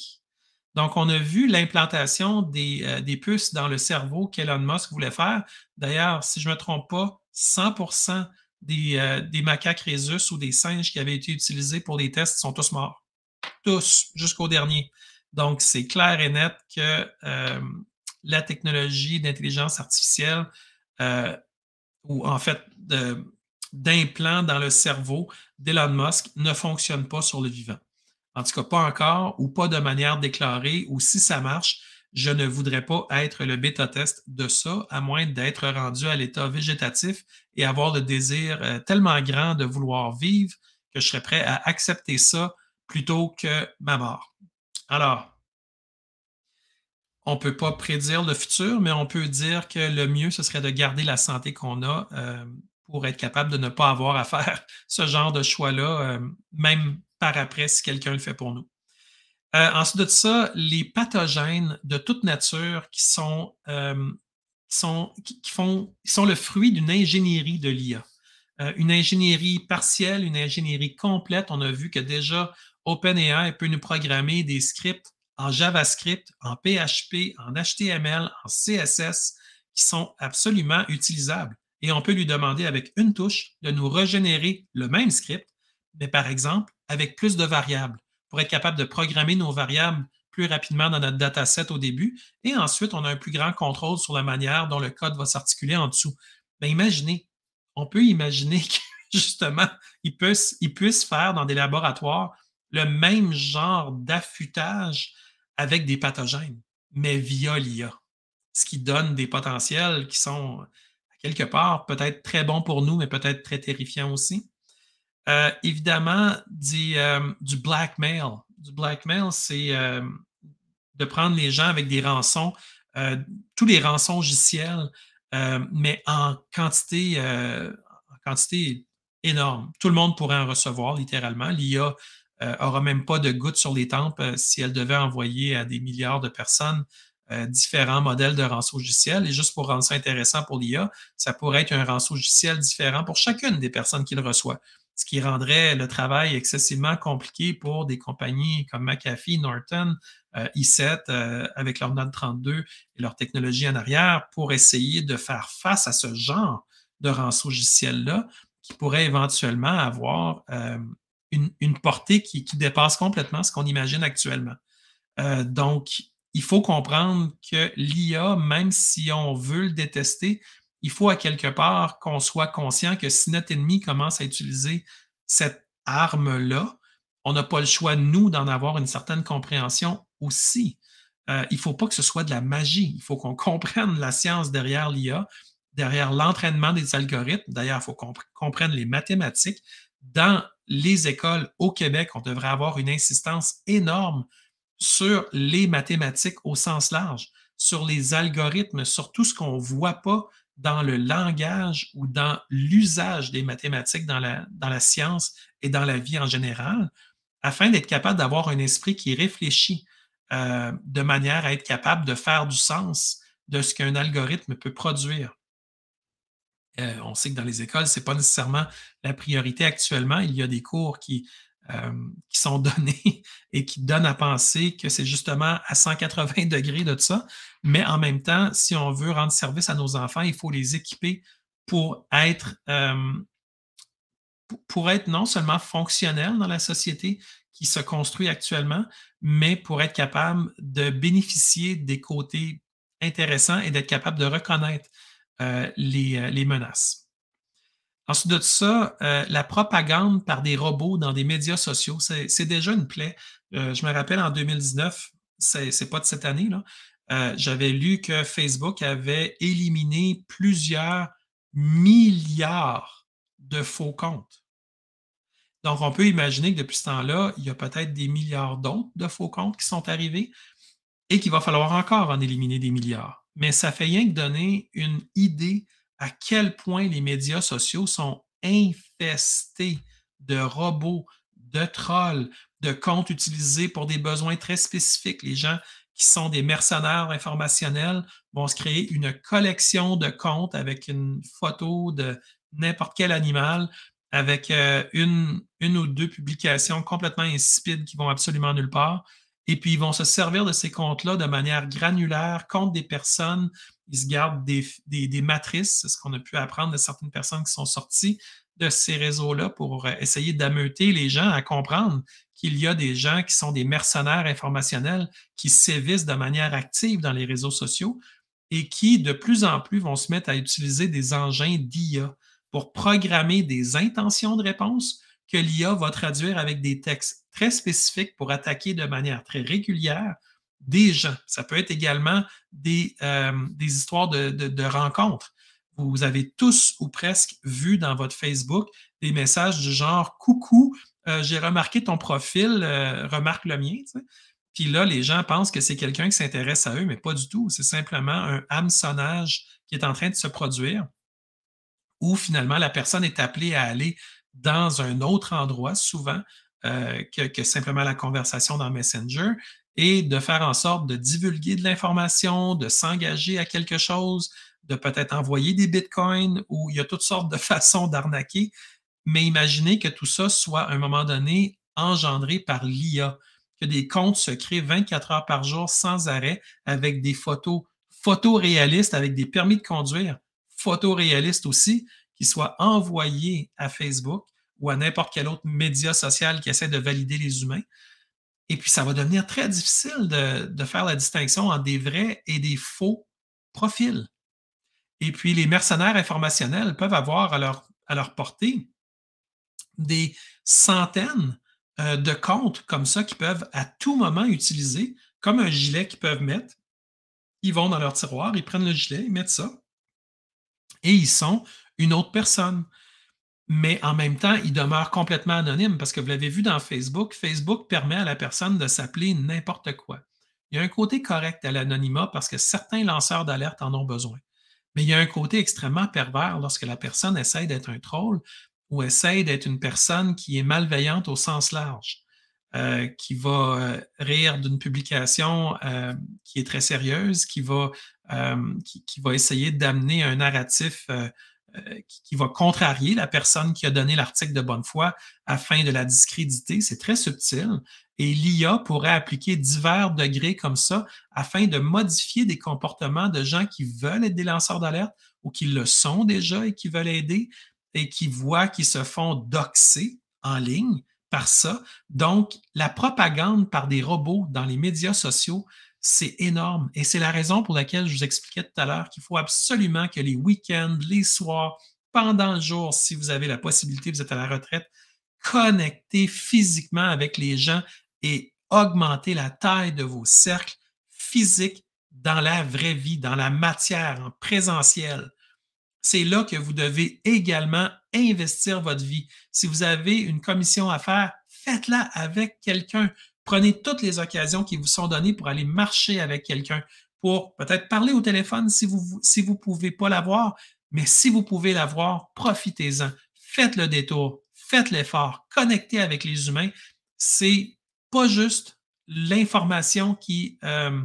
Donc, on a vu l'implantation des, euh, puces dans le cerveau qu'Elon Musk voulait faire. D'ailleurs, si je ne me trompe pas, 100 des, euh, des, macaques Rhesus ou des singes qui avaient été utilisés pour des tests sont tous morts. Tous, jusqu'au dernier. Donc, c'est clair et net que euh, la technologie d'intelligence artificielle ou en fait d'implants dans le cerveau d'Elon Musk ne fonctionne pas sur le vivant. En tout cas, pas encore ou pas de manière déclarée, ou si ça marche, je ne voudrais pas être le bêta-test de ça, à moins d'être rendu à l'état végétatif et avoir le désir euh, tellement grand de vouloir vivre que je serais prêt à accepter ça plutôt que ma mort. Alors, on ne peut pas prédire le futur, mais on peut dire que le mieux, ce serait de garder la santé qu'on a euh, pour être capable de ne pas avoir à faire ce genre de choix-là, euh, même par après si quelqu'un le fait pour nous. Euh, ensuite de ça, les pathogènes de toute nature qui sont, font, qui sont le fruit d'une ingénierie de l'IA. une ingénierie partielle, une ingénierie complète. On a vu que déjà OpenAI peut nous programmer des scripts en JavaScript, en PHP, en HTML, en CSS, qui sont absolument utilisables. Et on peut lui demander avec une touche de nous régénérer le même script, mais par exemple avec plus de variables, pour être capable de programmer nos variables plus rapidement dans notre dataset au début. Et ensuite, on a un plus grand contrôle sur la manière dont le code va s'articuler en dessous. Mais ben, imaginez, on peut imaginer que justement, il puisse faire dans des laboratoires le même genre d'affûtage avec des pathogènes, mais via l'IA, ce qui donne des potentiels qui sont quelque part peut-être très bons pour nous, mais peut-être très terrifiants aussi. Euh, évidemment, du, euh, du, blackmail. Du blackmail, c'est euh, de prendre les gens avec des rançons, tous les rançons logiciels, mais en quantité, en quantité énorme. Tout le monde pourrait en recevoir, littéralement. L'IA euh, aura même pas de goutte sur les tempes euh, si elle devait envoyer à des milliards de personnes euh, différents modèles de rançon Et juste pour rendre ça intéressant pour l'IA, ça pourrait être un rançon logiciel différent pour chacune des personnes qu'il reçoit, ce qui rendrait le travail excessivement compliqué pour des compagnies comme McAfee, Norton, euh, i7, avec leur Node 32 et leur technologie en arrière, pour essayer de faire face à ce genre de rançon là qui pourrait éventuellement avoir une, portée qui, dépasse complètement ce qu'on imagine actuellement. Euh, donc, il faut comprendre que l'IA, même si on veut le détester, il faut à quelque part qu'on soit conscient que si notre ennemi commence à utiliser cette arme-là, on n'a pas le choix, nous, d'en avoir une certaine compréhension aussi. Euh, il ne faut pas que ce soit de la magie. Il faut qu'on comprenne la science derrière l'IA, derrière l'entraînement des algorithmes. D'ailleurs, il faut qu'on comprenne les mathématiques dans les écoles au Québec, on devrait avoir une insistance énorme sur les mathématiques au sens large, sur les algorithmes, sur tout ce qu'on ne voit pas dans le langage ou dans l'usage des mathématiques dans la, dans la science et dans la vie en général, afin d'être capable d'avoir un esprit qui réfléchit euh, de manière à être capable de faire du sens de ce qu'un algorithme peut produire. Euh, on sait que dans les écoles, ce n'est pas nécessairement la priorité actuellement. Il y a des cours qui, euh, sont donnés et qui donnent à penser que c'est justement à 180 degrés de ça. Mais en même temps, si on veut rendre service à nos enfants, il faut les équiper pour être, euh, pour être non seulement fonctionnels dans la société qui se construit actuellement, mais pour être capable de bénéficier des côtés intéressants et d'être capable de reconnaître euh, euh, les, menaces. Ensuite de ça, euh, la propagande par des robots dans des médias sociaux, c'est déjà une plaie. je me rappelle en 2019, c'est pas de cette année, là, j'avais lu que Facebook avait éliminé plusieurs milliards de faux comptes. Donc, on peut imaginer que depuis ce temps-là, il y a peut-être des milliards d'autres de faux comptes qui sont arrivés et qu'il va falloir encore en éliminer des milliards mais ça fait rien que donner une idée à quel point les médias sociaux sont infestés de robots, de trolls, de comptes utilisés pour des besoins très spécifiques. Les gens qui sont des mercenaires informationnels vont se créer une collection de comptes avec une photo de n'importe quel animal, avec euh, une, une ou deux publications complètement insipides qui vont absolument nulle part. Et puis, ils vont se servir de ces comptes-là de manière granulaire contre des personnes. Ils se gardent des, matrices, c'est ce qu'on a pu apprendre de certaines personnes qui sont sorties de ces réseaux-là pour euh, essayer d'ameuter les gens à comprendre qu'il y a des gens qui sont des mercenaires informationnels qui sévissent de manière active dans les réseaux sociaux et qui, de plus en plus, vont se mettre à utiliser des engins d'IA pour programmer des intentions de réponse que l'IA va traduire avec des textes très spécifiques pour attaquer de manière très régulière des gens. Ça peut être également des, euh, histoires de, rencontres. Vous avez tous ou presque vu dans votre Facebook des messages du genre Coucou, euh, j'ai remarqué ton profil, euh, remarque le mien. Puis là, les gens pensent que c'est quelqu'un qui s'intéresse à eux, mais pas du tout. C'est simplement un hameçonnage qui est en train de se produire où finalement la personne est appelée à aller dans un autre endroit, souvent, euh, que, simplement la conversation dans Messenger, et de faire en sorte de divulguer de l'information, de s'engager à quelque chose, de peut-être envoyer des bitcoins, ou il y a toutes sortes de façons d'arnaquer. Mais imaginez que tout ça soit à un moment donné engendré par l'IA, que des comptes se créent 24 heures par jour sans arrêt avec des photos réalistes, avec des permis de conduire réalistes aussi, qui soit envoyé à Facebook ou à n'importe quel autre média social qui essaie de valider les humains. Et puis, ça va devenir très difficile de, faire la distinction entre des vrais et des faux profils. Et puis, les mercenaires informationnels peuvent avoir à leur, à leur portée des centaines euh, de comptes comme ça qu'ils peuvent à tout moment utiliser comme un gilet qu'ils peuvent mettre. Ils vont dans leur tiroir, ils prennent le gilet, ils mettent ça. Et ils sont une autre personne. Mais en même temps, il demeure complètement anonyme parce que vous l'avez vu dans Facebook, Facebook permet à la personne de s'appeler n'importe quoi. Il y a un côté correct à l'anonymat parce que certains lanceurs d'alerte en ont besoin. Mais il y a un côté extrêmement pervers lorsque la personne essaie d'être un troll ou essaie d'être une personne qui est malveillante au sens large, euh, qui va euh, rire d'une publication euh, qui est très sérieuse, qui va, qui, va essayer d'amener un narratif euh, qui, va contrarier la personne qui a donné l'article de bonne foi afin de la discréditer. C'est très subtil. Et l'IA pourrait appliquer divers degrés comme ça afin de modifier des comportements de gens qui veulent être des lanceurs d'alerte ou qui le sont déjà et qui veulent aider et qui voient qu'ils se font doxer en ligne par ça. Donc, la propagande par des robots dans les médias sociaux, c'est énorme. Et c'est la raison pour laquelle je vous expliquais tout à l'heure qu'il faut absolument que les week-ends, les soirs, pendant le jour, si vous avez la possibilité, vous êtes à la retraite, connectez physiquement avec les gens et augmentez la taille de vos cercles physiques dans la vraie vie, dans la matière, en présentiel. C'est là que vous devez également investir votre vie. Si vous avez une commission à faire, faites-la avec quelqu'un. Prenez toutes les occasions qui vous sont données pour aller marcher avec quelqu'un, pour peut-être parler au téléphone si vous ne si vous pouvez pas l'avoir, mais si vous pouvez l'avoir, profitez-en. Faites le détour, faites l'effort, connectez avec les humains. C'est pas juste l'information qui, euh,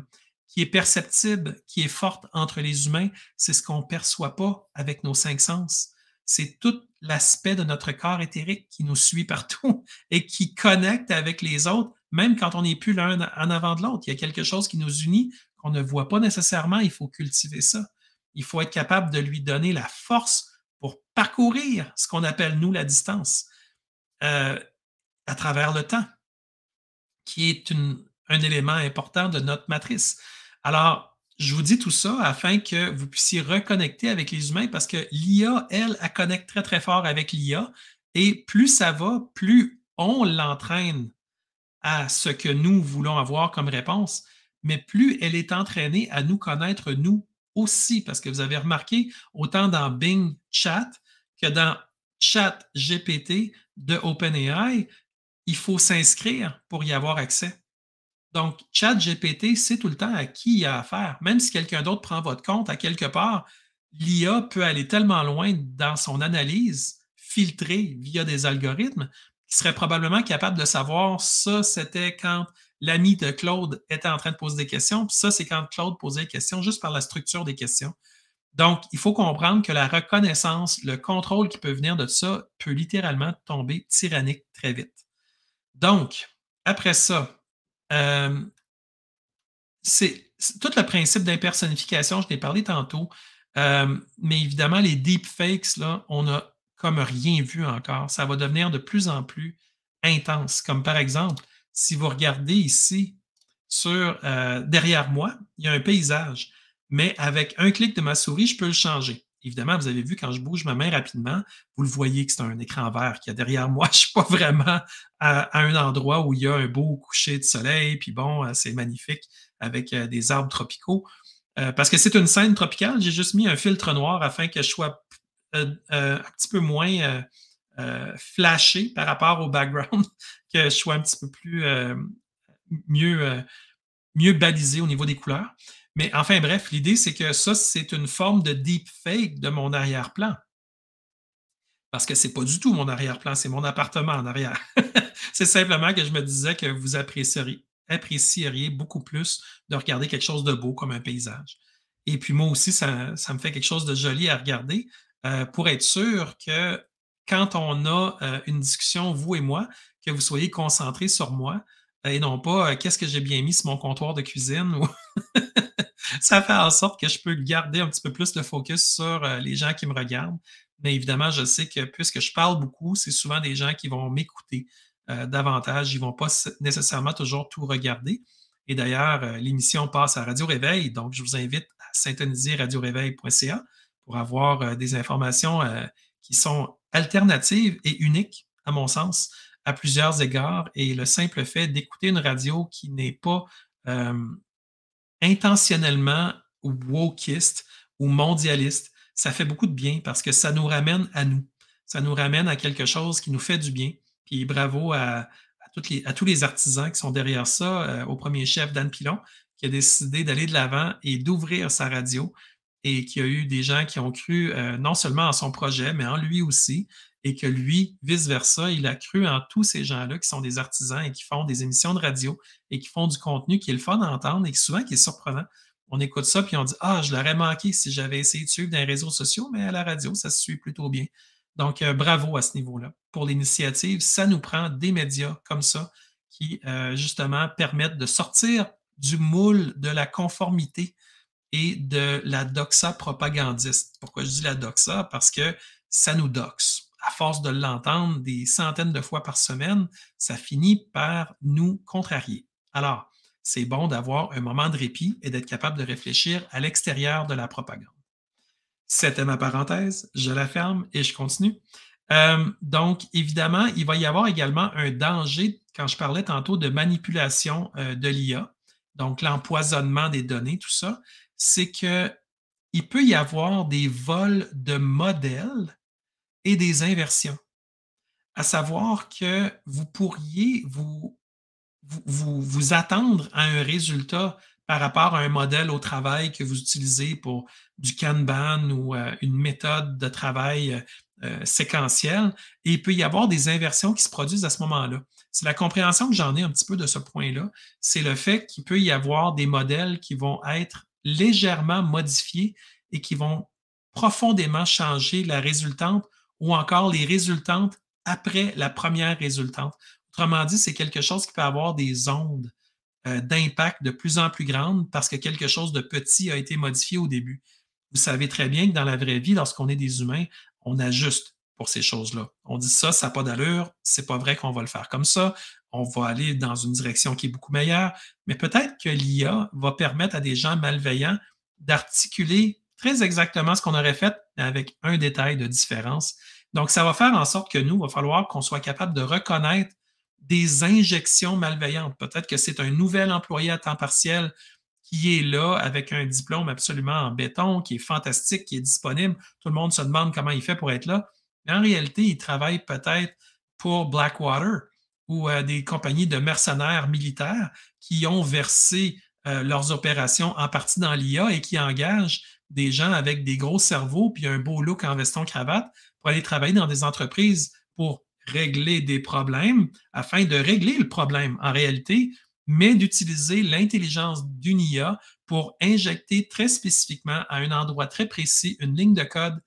qui est perceptible, qui est forte entre les humains, c'est ce qu'on ne perçoit pas avec nos cinq sens. C'est tout l'aspect de notre corps éthérique qui nous suit partout et qui connecte avec les autres même quand on n'est plus l'un en avant de l'autre. Il y a quelque chose qui nous unit qu'on ne voit pas nécessairement. Il faut cultiver ça. Il faut être capable de lui donner la force pour parcourir ce qu'on appelle, nous, la distance euh, à travers le temps, qui est un élément important de notre matrice. Alors, je vous dis tout ça afin que vous puissiez reconnecter avec les humains parce que l'IA, elle, elle connecte très, très fort avec l'IA. Et plus ça va, plus on l'entraîne à ce que nous voulons avoir comme réponse, mais plus elle est entraînée à nous connaître nous aussi, parce que vous avez remarqué, autant dans Bing Chat que dans Chat GPT de OpenAI, il faut s'inscrire pour y avoir accès. Donc, Chat GPT sait tout le temps à qui il a affaire. Même si quelqu'un d'autre prend votre compte à quelque part, l'IA peut aller tellement loin dans son analyse filtrée via des algorithmes qui serait probablement capable de savoir ça, c'était quand l'ami de Claude était en train de poser des questions, puis ça, c'est quand Claude posait des questions, juste par la structure des questions. Donc, il faut comprendre que la reconnaissance, le contrôle qui peut venir de ça peut littéralement tomber tyrannique très vite. Donc, après ça, euh, c'est tout le principe d'impersonnification, je t'ai parlé tantôt, euh, mais évidemment, les deepfakes, là, on a comme rien vu encore. Ça va devenir de plus en plus intense. Comme par exemple, si vous regardez ici sur euh, derrière moi, il y a un paysage, mais avec un clic de ma souris, je peux le changer. Évidemment, vous avez vu quand je bouge ma main rapidement, vous le voyez que c'est un écran vert qu'il y a derrière moi. Je ne suis pas vraiment à, un endroit où il y a un beau coucher de soleil, puis bon, euh, c'est magnifique avec euh, des arbres tropicaux. parce que c'est une scène tropicale, j'ai juste mis un filtre noir afin que je sois euh, euh, un petit peu moins euh, flashé par rapport au background, que je sois un petit peu plus mieux, mieux balisé au niveau des couleurs. Mais enfin, bref, l'idée, c'est que ça, c'est une forme de deep fake de mon arrière-plan. Parce que ce n'est pas du tout mon arrière-plan, c'est mon appartement en arrière. c'est simplement que je me disais que vous apprécieriez, apprécieriez, beaucoup plus de regarder quelque chose de beau comme un paysage. Et puis moi aussi, ça, ça me fait quelque chose de joli à regarder. Euh, pour être sûr que quand on a euh, une discussion, vous et moi, que vous soyez concentrés sur moi euh, et non pas qu'est-ce que j'ai bien mis sur mon comptoir de cuisine. ça fait en sorte que je peux garder un petit peu plus le focus sur les gens qui me regardent. Mais évidemment, je sais que puisque je parle beaucoup, c'est souvent des gens qui vont m'écouter davantage. Ils ne vont pas nécessairement toujours tout regarder. Et d'ailleurs, l'émission passe à Radio Réveil, donc je vous invite à syntoniser réveilca avoir euh, des informations euh, qui sont alternatives et uniques, à mon sens, à plusieurs égards. Et le simple fait d'écouter une radio qui n'est pas euh, intentionnellement wokiste ou mondialiste, ça fait beaucoup de bien parce que ça nous ramène à nous. Ça nous ramène à quelque chose qui nous fait du bien. Puis bravo à, tous les artisans qui sont derrière ça, au premier chef, Dan Pilon, qui a décidé d'aller de l'avant et d'ouvrir sa radio et qu'il y a eu des gens qui ont cru euh, non seulement en son projet, mais en lui aussi, et que lui, vice-versa, il a cru en tous ces gens-là qui sont des artisans et qui font des émissions de radio et qui font du contenu qui est le fun d'entendre et qui souvent qui est surprenant. On écoute ça, puis on dit Ah, je l'aurais manqué si j'avais essayé de suivre dans les réseaux sociaux, mais à la radio, ça se suit plutôt bien. Donc, euh, bravo à ce niveau-là. Pour l'initiative, ça nous prend des médias comme ça qui, euh, justement, permettent de sortir du moule de la conformité et de la doxa propagandiste. Pourquoi je dis la doxa? Parce que ça nous doxe. À force de l'entendre des centaines de fois par semaine, ça finit par nous contrarier. Alors, c'est bon d'avoir un moment de répit et d'être capable de réfléchir à l'extérieur de la propagande. C'était ma parenthèse, je la ferme et je continue. Euh, donc, évidemment, il va y avoir également un danger, quand je parlais tantôt de manipulation euh, de l'IA, donc l'empoisonnement des données, tout ça c'est que il peut y avoir des vols de modèles et des inversions. À savoir que vous pourriez vous, vous, attendre à un résultat par rapport à un modèle au travail que vous utilisez pour du Kanban ou euh, une méthode de travail euh, séquentielle. Et il peut y avoir des inversions qui se produisent à ce moment-là. C'est la compréhension que j'en ai un petit peu de ce point-là. C'est le fait qu'il peut y avoir des modèles qui vont être légèrement modifiés et qui vont profondément changer la résultante ou encore les résultantes après la première résultante. Autrement dit, c'est quelque chose qui peut avoir des ondes euh, d'impact de plus en plus grandes parce que quelque chose de petit a été modifié au début. Vous savez très bien que dans la vraie vie, lorsqu'on est des humains, on ajuste pour ces choses-là. On dit ça, ça n'a pas d'allure, c'est pas vrai qu'on va le faire comme ça, on va aller dans une direction qui est beaucoup meilleure, mais peut-être que l'IA va permettre à des gens malveillants d'articuler très exactement ce qu'on aurait fait, avec un détail de différence. Donc, ça va faire en sorte que nous, il va falloir qu'on soit capable de reconnaître des injections malveillantes. Peut-être que c'est un nouvel employé à temps partiel qui est là avec un diplôme absolument en béton, qui est fantastique, qui est disponible. Tout le monde se demande comment il fait pour être là. Mais en réalité, il travaille peut-être pour Blackwater ou à des compagnies de mercenaires militaires qui ont versé euh, leurs opérations en partie dans l'IA et qui engagent des gens avec des gros cerveaux puis un beau look en veston-cravate pour aller travailler dans des entreprises pour régler des problèmes afin de régler le problème en réalité, mais d'utiliser l'intelligence d'une IA pour injecter très spécifiquement à un endroit très précis une ligne de code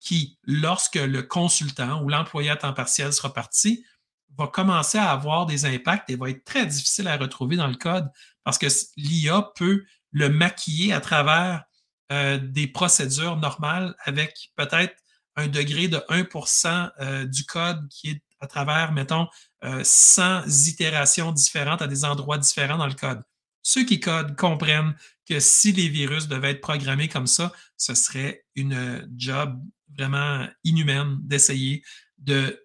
qui, lorsque le consultant ou l'employé à temps partiel sera parti, va commencer à avoir des impacts et va être très difficile à retrouver dans le code parce que l'IA peut le maquiller à travers euh, des procédures normales avec peut-être un degré de 1 euh, du code qui est à travers, mettons, 100 euh, itérations différentes à des endroits différents dans le code. Ceux qui codent comprennent que si les virus devaient être programmés comme ça, ce serait une job vraiment inhumaine d'essayer de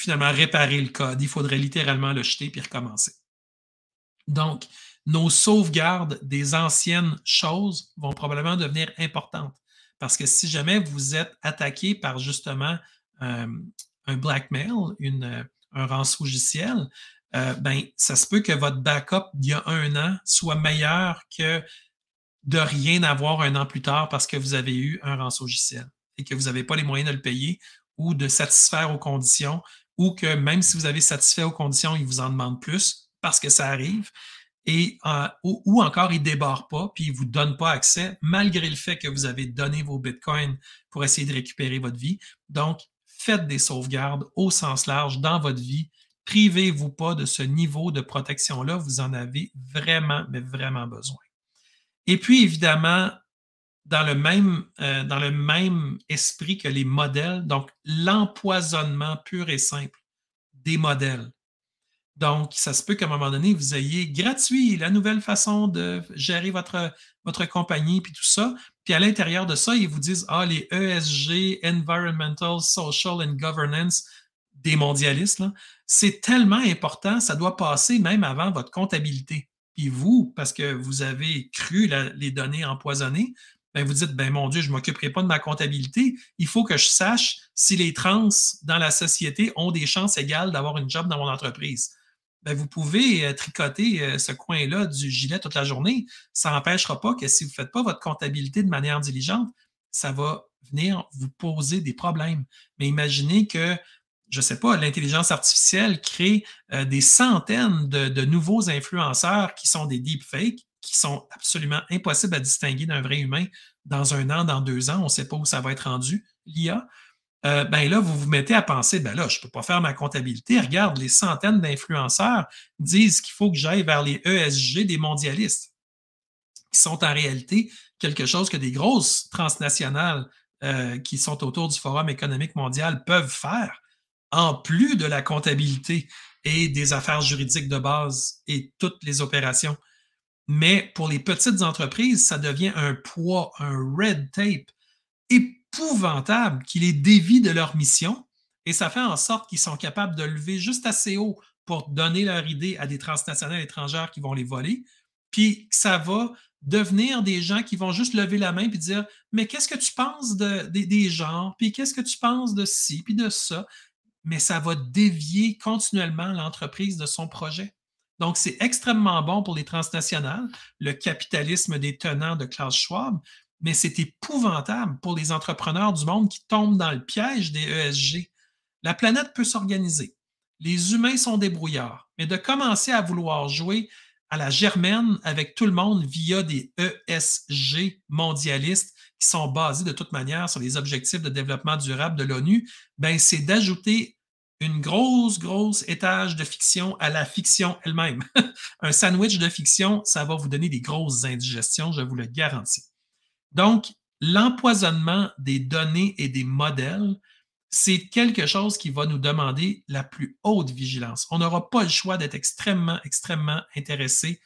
finalement réparer le code. Il faudrait littéralement le jeter puis recommencer. Donc, nos sauvegardes des anciennes choses vont probablement devenir importantes parce que si jamais vous êtes attaqué par justement euh, un blackmail, une, un rançon logiciel, bien, euh, ben, ça se peut que votre backup d'il y a un an soit meilleur que de rien avoir un an plus tard parce que vous avez eu un rançon logiciel et que vous n'avez pas les moyens de le payer ou de satisfaire aux conditions ou que même si vous avez satisfait aux conditions, ils vous en demandent plus parce que ça arrive. Et, euh, ou, encore, ils ne pas, puis ils ne vous donnent pas accès, malgré le fait que vous avez donné vos bitcoins pour essayer de récupérer votre vie. Donc, faites des sauvegardes au sens large dans votre vie. Privez-vous pas de ce niveau de protection-là. Vous en avez vraiment, mais vraiment besoin. Et puis, évidemment, dans le même, euh, dans le même esprit que les modèles, donc l'empoisonnement pur et simple des modèles. Donc, ça se peut qu'à un moment donné, vous ayez gratuit la nouvelle façon de gérer votre, votre compagnie, puis tout ça. Puis à l'intérieur de ça, ils vous disent, ah, les ESG, Environmental, Social and Governance, des mondialistes, c'est tellement important, ça doit passer même avant votre comptabilité. Puis vous, parce que vous avez cru les données empoisonnées, ben, vous dites, ben mon Dieu, je ne m'occuperai pas de ma comptabilité. Il faut que je sache si les trans dans la société ont des chances égales d'avoir une job dans mon entreprise. Ben, vous pouvez euh, tricoter euh, ce coin-là du gilet toute la journée. Ça n'empêchera pas que si vous ne faites pas votre comptabilité de manière diligente, ça va venir vous poser des problèmes. Mais imaginez que, je ne sais pas, l'intelligence artificielle crée euh, des centaines de, de nouveaux influenceurs qui sont des deepfakes qui sont absolument impossibles à distinguer d'un vrai humain dans un an, dans deux ans, on ne sait pas où ça va être rendu, l'IA, euh, ben là, vous vous mettez à penser, ben là, je ne peux pas faire ma comptabilité. Regarde, les centaines d'influenceurs disent qu'il faut que j'aille vers les ESG des mondialistes, qui sont en réalité quelque chose que des grosses transnationales euh, qui sont autour du Forum économique mondial peuvent faire, en plus de la comptabilité et des affaires juridiques de base et toutes les opérations mais pour les petites entreprises, ça devient un poids, un red tape épouvantable qui les dévie de leur mission et ça fait en sorte qu'ils sont capables de lever juste assez haut pour donner leur idée à des transnationales étrangères qui vont les voler. Puis ça va devenir des gens qui vont juste lever la main puis dire Mais qu'est-ce que tu penses de, des genres Puis qu'est-ce que tu penses de ci Puis de ça Mais ça va dévier continuellement l'entreprise de son projet. Donc, c'est extrêmement bon pour les transnationales, le capitalisme des tenants de Klaus Schwab, mais c'est épouvantable pour les entrepreneurs du monde qui tombent dans le piège des ESG. La planète peut s'organiser. Les humains sont débrouillards, mais de commencer à vouloir jouer à la germaine avec tout le monde via des ESG mondialistes qui sont basés de toute manière sur les objectifs de développement durable de l'ONU, ben c'est d'ajouter une grosse, grosse étage de fiction à la fiction elle-même. un sandwich de fiction, ça va vous donner des grosses indigestions, je vous le garantis. Donc, l'empoisonnement des données et des modèles, c'est quelque chose qui va nous demander la plus haute vigilance. On n'aura pas le choix d'être extrêmement, extrêmement intéressé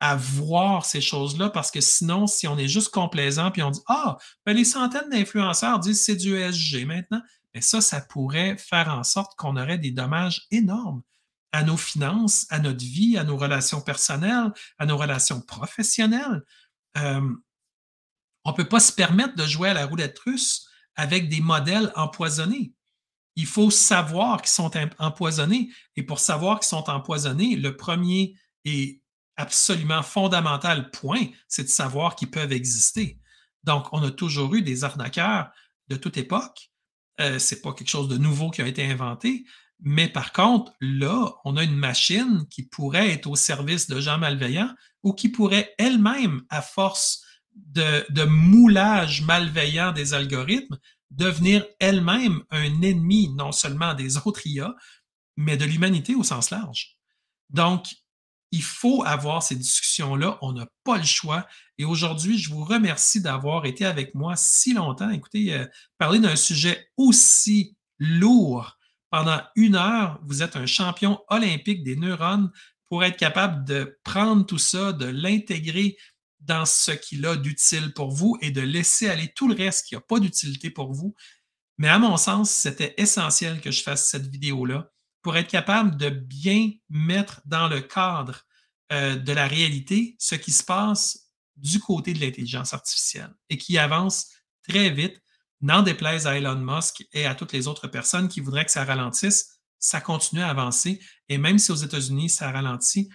à voir ces choses-là parce que sinon, si on est juste complaisant puis on dit Ah, ben, les centaines d'influenceurs disent c'est du SG maintenant, et ça, ça pourrait faire en sorte qu'on aurait des dommages énormes à nos finances, à notre vie, à nos relations personnelles, à nos relations professionnelles. Euh, on ne peut pas se permettre de jouer à la roulette russe avec des modèles empoisonnés. Il faut savoir qu'ils sont empoisonnés. Et pour savoir qu'ils sont empoisonnés, le premier et absolument fondamental point, c'est de savoir qu'ils peuvent exister. Donc, on a toujours eu des arnaqueurs de toute époque ce euh, c'est pas quelque chose de nouveau qui a été inventé. Mais par contre, là, on a une machine qui pourrait être au service de gens malveillants ou qui pourrait elle-même, à force de, de, moulage malveillant des algorithmes, devenir elle-même un ennemi non seulement des autres IA, mais de l'humanité au sens large. Donc, il faut avoir ces discussions-là. On n'a pas le choix. Et aujourd'hui, je vous remercie d'avoir été avec moi si longtemps. Écoutez, euh, parler d'un sujet aussi lourd pendant une heure, vous êtes un champion olympique des neurones pour être capable de prendre tout ça, de l'intégrer dans ce qu'il a d'utile pour vous et de laisser aller tout le reste qui n'a pas d'utilité pour vous. Mais à mon sens, c'était essentiel que je fasse cette vidéo-là pour être capable de bien mettre dans le cadre euh, de la réalité ce qui se passe du côté de l'intelligence artificielle et qui avance très vite, n'en déplaise à Elon Musk et à toutes les autres personnes qui voudraient que ça ralentisse, ça continue à avancer. Et même si aux États-Unis, ça ralentit,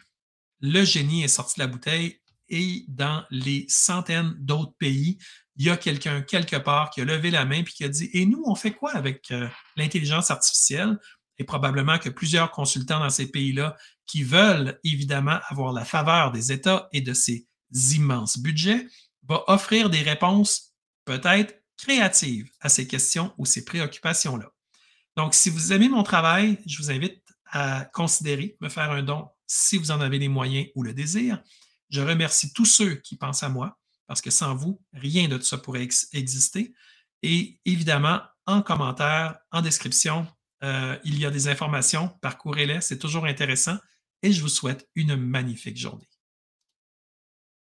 le génie est sorti de la bouteille et dans les centaines d'autres pays, il y a quelqu'un quelque part qui a levé la main et qui a dit Et nous, on fait quoi avec euh, l'intelligence artificielle et probablement que plusieurs consultants dans ces pays-là qui veulent évidemment avoir la faveur des États et de ces immenses budgets, va offrir des réponses peut-être créatives à ces questions ou ces préoccupations-là. Donc, si vous aimez mon travail, je vous invite à considérer me faire un don si vous en avez les moyens ou le désir. Je remercie tous ceux qui pensent à moi parce que sans vous, rien de tout ça pourrait exister. Et évidemment, en commentaire, en description, euh, il y a des informations, parcourez-les, c'est toujours intéressant. Et je vous souhaite une magnifique journée.